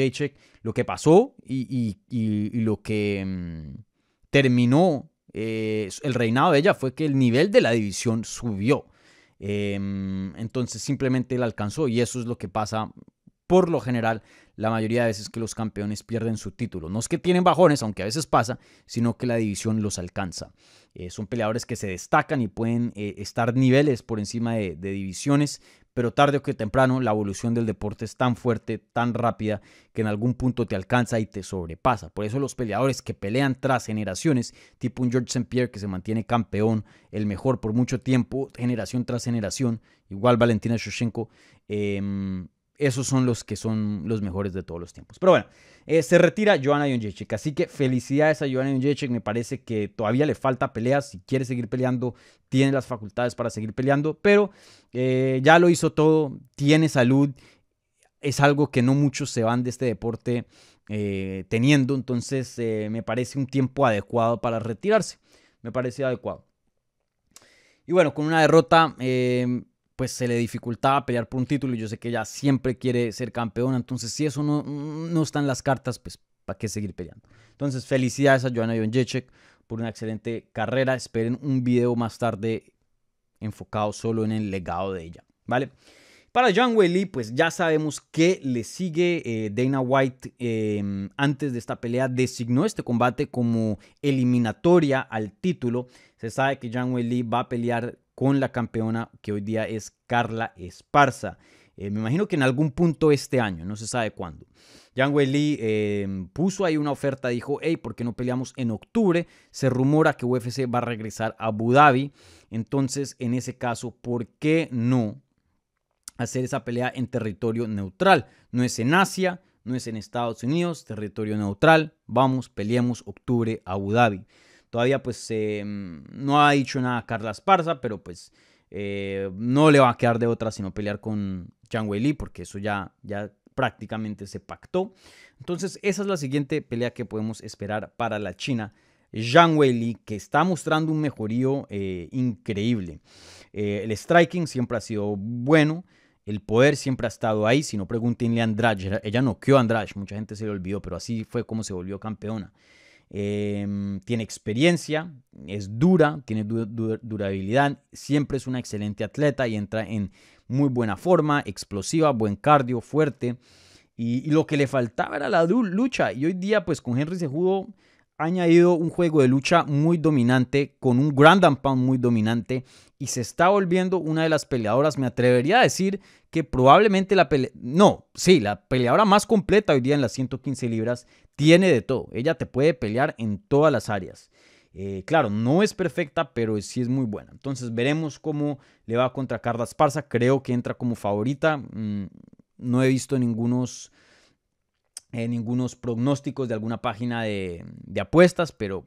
Lo que pasó y, lo que mm, terminó eh, el reinado de ella fue que el nivel de la división subió. Em, entonces simplemente la alcanzó y eso es lo que pasa por lo general la mayoría de veces que los campeones pierden su título. No es que tienen bajones, aunque a veces pasa, sino que la división los alcanza. Eh, son peleadores que se destacan y pueden eh, estar niveles por encima de, divisiones, pero tarde o que temprano la evolución del deporte es tan fuerte, tan rápida, que en algún punto te alcanza y te sobrepasa. Por eso los peleadores que pelean tras generaciones, tipo un George St. Pierre que se mantiene campeón, el mejor por mucho tiempo, generación tras generación, igual Valentina Shushenko, eh, em, esos son los que son los mejores de todos los tiempos. Pero bueno, eh, se retira Joanna Jędrzejczyk. Así que felicidades a Joanna Jędrzejczyk. Me parece que todavía le falta peleas. Si quiere seguir peleando, tiene las facultades para seguir peleando. Pero eh, ya lo hizo todo. Tiene salud. Es algo que no muchos se van de este deporte eh, teniendo. Entonces me parece un tiempo adecuado para retirarse. Me parece adecuado. Y bueno, con una derrota pues se le dificultaba pelear por un título y yo sé que ella siempre quiere ser campeona, entonces si eso no, no está en las cartas, pues para qué seguir peleando. Entonces felicidades a Joanna Ionjecek. por una excelente carrera, esperen un video más tarde enfocado solo en el legado de ella, ¿vale? Para John Welly, pues ya sabemos que le sigue. Eh, Dana White, em, antes de esta pelea, designó este combate como eliminatoria al título. Se sabe que John Lee va a pelear con la campeona que hoy día es Carla Esparza. Eh, me imagino que en algún punto este año, no se sabe cuándo. Yang Wei Li eh, puso ahí una oferta, dijo, hey, ¿por qué no peleamos en octubre? Se rumora que UFC va a regresar a Abu Dhabi. Entonces, en ese caso, ¿por qué no hacer esa pelea en territorio neutral? No es en Asia, no es en Estados Unidos, territorio neutral. Vamos, peleemos octubre a Abu Dhabi. Todavía pues eh, no ha dicho nada Carla Esparza, pero pues eh, no le va a quedar de otra sino pelear con Zhang Weili porque eso ya, prácticamente se pactó. Entonces esa es la siguiente pelea que podemos esperar para la China. Zhang Weili que está mostrando un mejorío eh, increíble. el striking siempre ha sido bueno. El poder siempre ha estado ahí. Si no, preguntenle a Andrade. Ella noqueó a Andrade. Mucha gente se le olvidó, pero así fue como se volvió campeona. Em, tiene experiencia, es dura, tiene durabilidad, siempre es una excelente atleta y entra en muy buena forma, explosiva, buen cardio, fuerte. Y, lo que le faltaba era la lucha. Y hoy día, pues con Henry Sejudo ha añadido un juego de lucha muy dominante, con un Grand and muy dominante y se está volviendo una de las peleadoras, me atrevería a decir que probablemente la pelea, no, sí, la peleadora más completa hoy día en las 115 libras tiene de todo, ella te puede pelear en todas las áreas. Eh, claro, no es perfecta, pero sí es muy buena. Entonces veremos cómo le va contra Carla Esparza. Creo que entra como favorita. Mm, no he visto ningunos eh, ningunos pronósticos de alguna página de, apuestas, pero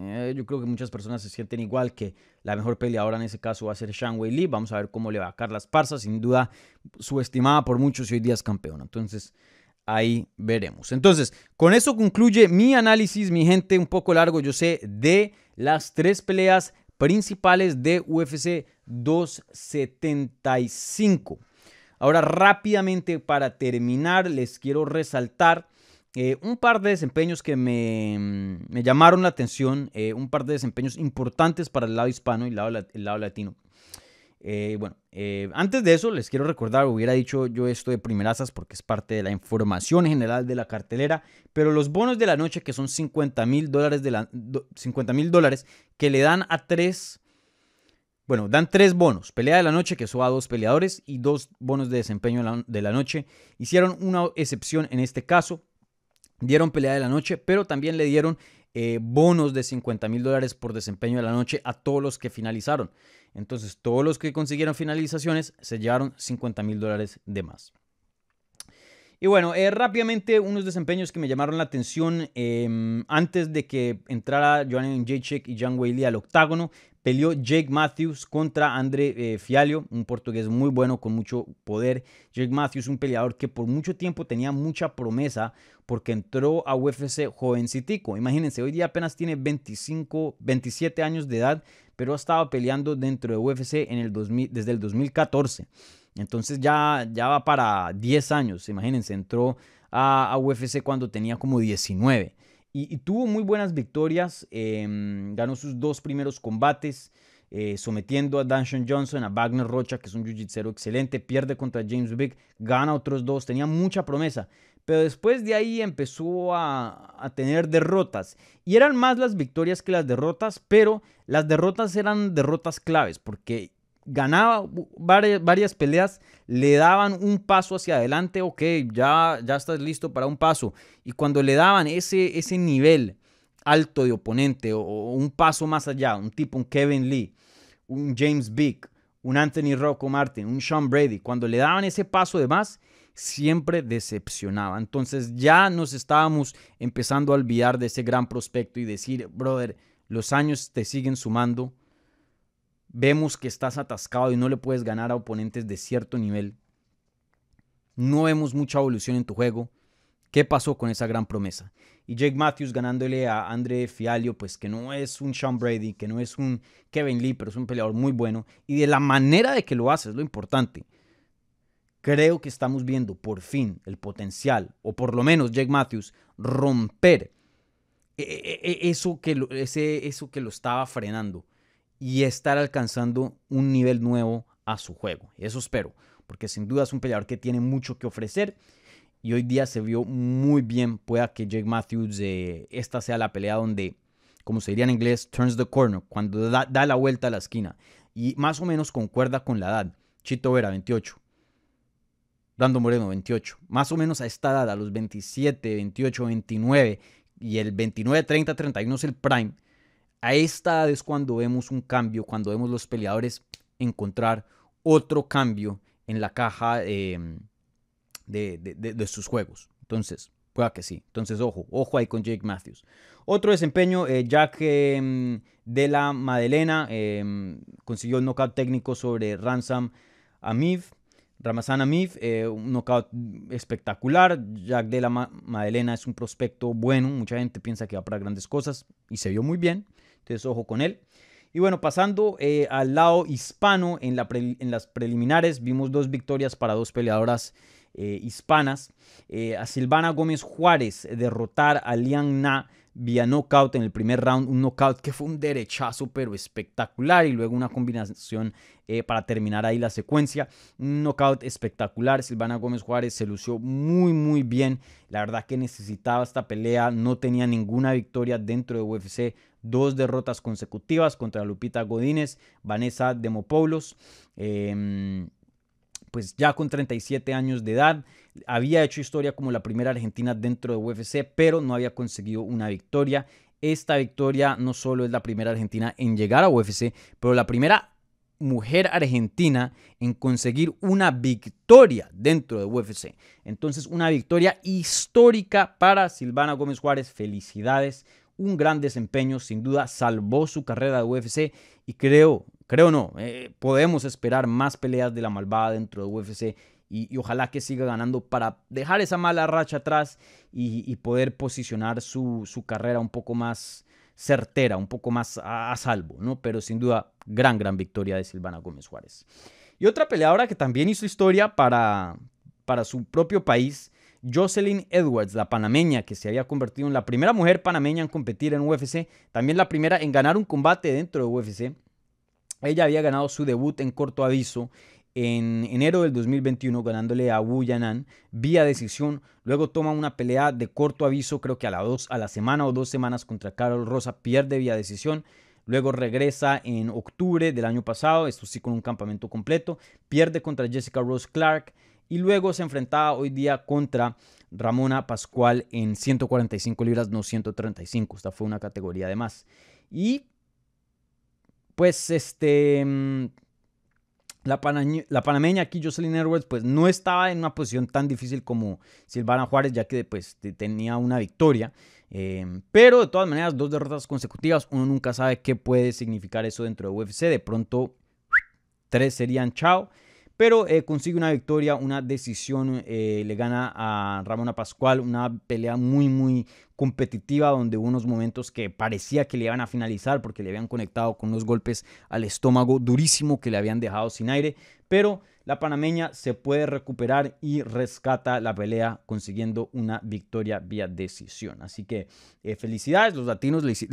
eh, yo creo que muchas personas se sienten igual que la mejor ahora en ese caso va a ser Shang Wei Lee. Vamos a ver cómo le va a las parsas, sin duda subestimada por muchos y hoy día es campeona. Entonces, ahí veremos. Entonces, con eso concluye mi análisis, mi gente, un poco largo, yo sé, de las tres peleas principales de UFC 275. Ahora rápidamente para terminar les quiero resaltar eh, un par de desempeños que me, mm, llamaron la atención, eh, un par de desempeños importantes para el lado hispano y el lado, latino. Eh, bueno, antes de eso les quiero recordar, hubiera dicho yo esto de primerasas porque es parte de la información general de la cartelera, pero los bonos de la noche que son 50 mil dólares que le dan a tres bueno, dan tres bonos. Pelea de la noche, que suba a dos peleadores, y dos bonos de desempeño de la noche. Hicieron una excepción en este caso. Dieron pelea de la noche, pero también le dieron eh, bonos de 50 mil dólares por desempeño de la noche a todos los que finalizaron. Entonces, todos los que consiguieron finalizaciones se llevaron 50 mil dólares de más. Y bueno, eh, rápidamente unos desempeños que me llamaron la atención em, antes de que entrara Joanne Jacek y Jan Whaley al octágono peleó Jake Matthews contra André eh, Fialio, un portugués muy bueno con mucho poder. Jake Matthews, un peleador que por mucho tiempo tenía mucha promesa porque entró a UFC jovencitico. Imagínense, hoy día apenas tiene 25, 27 años de edad, pero ha estado peleando dentro de UFC el desde el 2014. Entonces ya, ya va para 10 años, imagínense, entró a, a UFC cuando tenía como 19 y, tuvo muy buenas victorias, em, ganó sus dos primeros combates. Eh, sometiendo a Danson Johnson, a Wagner Rocha, que es un jiu-jitsu excelente, pierde contra James Big, gana otros dos, tenía mucha promesa, pero después de ahí empezó a, a, tener derrotas. Y eran más las victorias que las derrotas, pero las derrotas eran derrotas claves, porque ganaba varias, peleas, le daban un paso hacia adelante, ok, ya, ya estás listo para un paso. Y cuando le daban ese, ese nivel alto de oponente o, un paso más allá, un tipo, un Kevin Lee, un James Big, un Anthony Rocco Martin, un Sean Brady, cuando le daban ese paso de más, siempre decepcionaba. Entonces ya nos estábamos empezando a olvidar de ese gran prospecto y decir, brother, los años te siguen sumando vemos que estás atascado y no le puedes ganar a oponentes de cierto nivel. No vemos mucha evolución en tu juego. ¿Qué pasó con esa gran promesa? Y Jake Matthews ganándole a Andre Fialio, pues que no es un Sean Brady, que no es un Kevin Lee, pero es un peleador muy bueno. Y de la manera de que lo hace es lo importante. Creo que estamos viendo por fin el potencial, o por lo menos Jake Matthews, romper e, e, e, eso que eso que lo estaba frenando y estar alcanzando un nivel nuevo a su juego. Eso espero, porque sin duda es un peleador que tiene mucho que ofrecer y hoy día se vio muy bien. Pueda que Jake Matthews, eh, esta sea la pelea donde, como se diría en inglés, turns the corner, cuando da, la vuelta a la esquina. Y más o menos concuerda con la edad. Chito Vera, 28. Rando Moreno, 28. Más o menos a esta edad, a los 27, 28, 29 y el 29, 30, 31 es el prime a esta edad es cuando vemos un cambio, cuando vemos los peleadores encontrar otro cambio en la caja em, de, sus juegos. Entonces, pueda que sí. Entonces, ojo, ojo ahí con Jake Matthews. Otro desempeño, eh, Jack em, de la Madelena em, consiguió el knockout técnico sobre Ransom Amif. Ramazan Amif, eh, un knockout espectacular. Jack de la Madelena es un prospecto bueno. Mucha gente piensa que va para grandes cosas y se vio muy bien. Entonces, ojo con él. Y bueno, pasando eh, al lado hispano, en, las preliminares vimos dos victorias para dos peleadoras eh, hispanas. Eh, a Silvana Gómez Juárez derrotar a Liang Na vía knockout en el primer round, un knockout que fue un derechazo pero espectacular y luego una combinación para terminar ahí la secuencia, un knockout espectacular, Silvana Gómez Juárez se lució muy muy bien, la verdad que necesitaba esta pelea, no tenía ninguna victoria dentro de UFC, dos derrotas consecutivas contra Lupita Godínez, Vanessa Demopoulos. Em, pues ya con 37 años de edad, había hecho historia como la primera argentina dentro de UFC, pero no había conseguido una victoria. Esta victoria no solo es la primera argentina en llegar a UFC, pero la primera mujer argentina en conseguir una victoria dentro de UFC. Entonces, una victoria histórica para Silvana Gómez Juárez. Felicidades un gran desempeño, sin duda salvó su carrera de UFC y creo, creo no, eh, podemos esperar más peleas de la malvada dentro de UFC y, ojalá que siga ganando para dejar esa mala racha atrás y, poder posicionar su, carrera un poco más certera, un poco más a, salvo, ¿no? Pero sin duda, gran, gran victoria de Silvana Gómez Juárez. Y otra peleadora que también hizo historia para, para su propio país Jocelyn Edwards, la panameña que se había convertido en la primera mujer panameña en competir en UFC, también la primera en ganar un combate dentro de UFC. Ella había ganado su debut en corto aviso en enero del 2021 ganándole a Wu Yanan vía decisión. Luego toma una pelea de corto aviso, creo que a la, dos, a la semana o dos semanas contra Carol Rosa, pierde vía decisión. Luego regresa en octubre del año pasado, esto sí con un campamento completo. Pierde contra Jessica Rose Clark y luego se enfrentaba hoy día contra Ramona Pascual en 145 libras, no 135. Esta fue una categoría de más. Y pues este... Mm, la, panameña aquí, Jocelyn Edwards, pues no estaba en una posición tan difícil como Silvana Juárez, ya que pues, tenía una victoria. Em, pero de todas maneras, dos derrotas consecutivas, uno nunca sabe qué puede significar eso dentro de UFC. De pronto, tres serían chao pero eh, consigue una victoria, una decisión, eh, le gana a Ramona Pascual, una pelea muy, muy competitiva donde hubo unos momentos que parecía que le iban a finalizar porque le habían conectado con unos golpes al estómago durísimo que le habían dejado sin aire, pero la panameña se puede recuperar y rescata la pelea consiguiendo una victoria vía decisión. Así que eh, felicidades, los latinos les,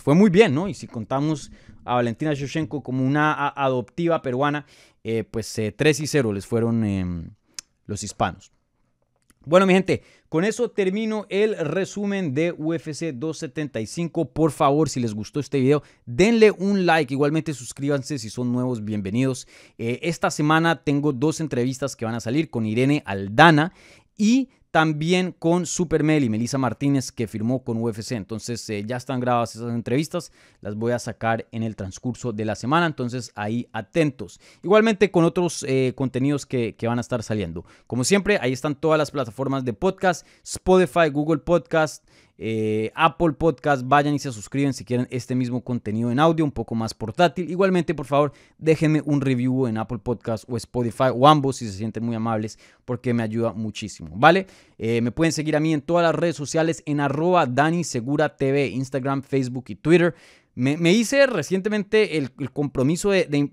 fue muy bien, ¿no? Y si contamos a Valentina Shevchenko como una adoptiva peruana, eh, pues eh, tres 3 y 0 les fueron em, los hispanos. Bueno, mi gente, con eso termino el resumen de UFC 275. Por favor, si les gustó este video, denle un like. Igualmente suscríbanse si son nuevos, bienvenidos. Eh, esta semana tengo dos entrevistas que van a salir con Irene Aldana y también con Super Mel y Melissa Martínez que firmó con UFC. Entonces eh, ya están grabadas esas entrevistas, las voy a sacar en el transcurso de la semana, entonces ahí atentos. Igualmente con otros eh, contenidos que, que, van a estar saliendo. Como siempre, ahí están todas las plataformas de podcast, Spotify, Google Podcast. Eh, Apple Podcast. Vayan y se suscriben si quieren este mismo contenido en audio, un poco más portátil. Igualmente, por favor, déjenme un review en Apple Podcast o Spotify o ambos si se sienten muy amables, porque me ayuda muchísimo. ¿Vale? Eh, me pueden seguir a mí en todas las redes sociales en arroba Dani Segura TV, Instagram, Facebook y Twitter. Me, hice recientemente el, compromiso de,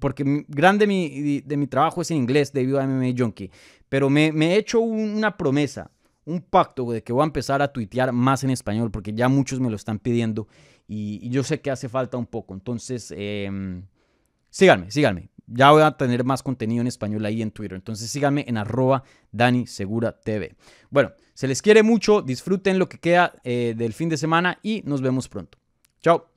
porque grande mi, de, mi trabajo es en inglés debido a MMA Junkie, pero me, he hecho una promesa un pacto de que voy a empezar a tuitear más en español, porque ya muchos me lo están pidiendo y, yo sé que hace falta un poco. Entonces, em, síganme, síganme. Ya voy a tener más contenido en español ahí en Twitter. Entonces síganme en arroba Dani Segura Bueno, se les quiere mucho, disfruten lo que queda eh, del fin de semana y nos vemos pronto. Chao.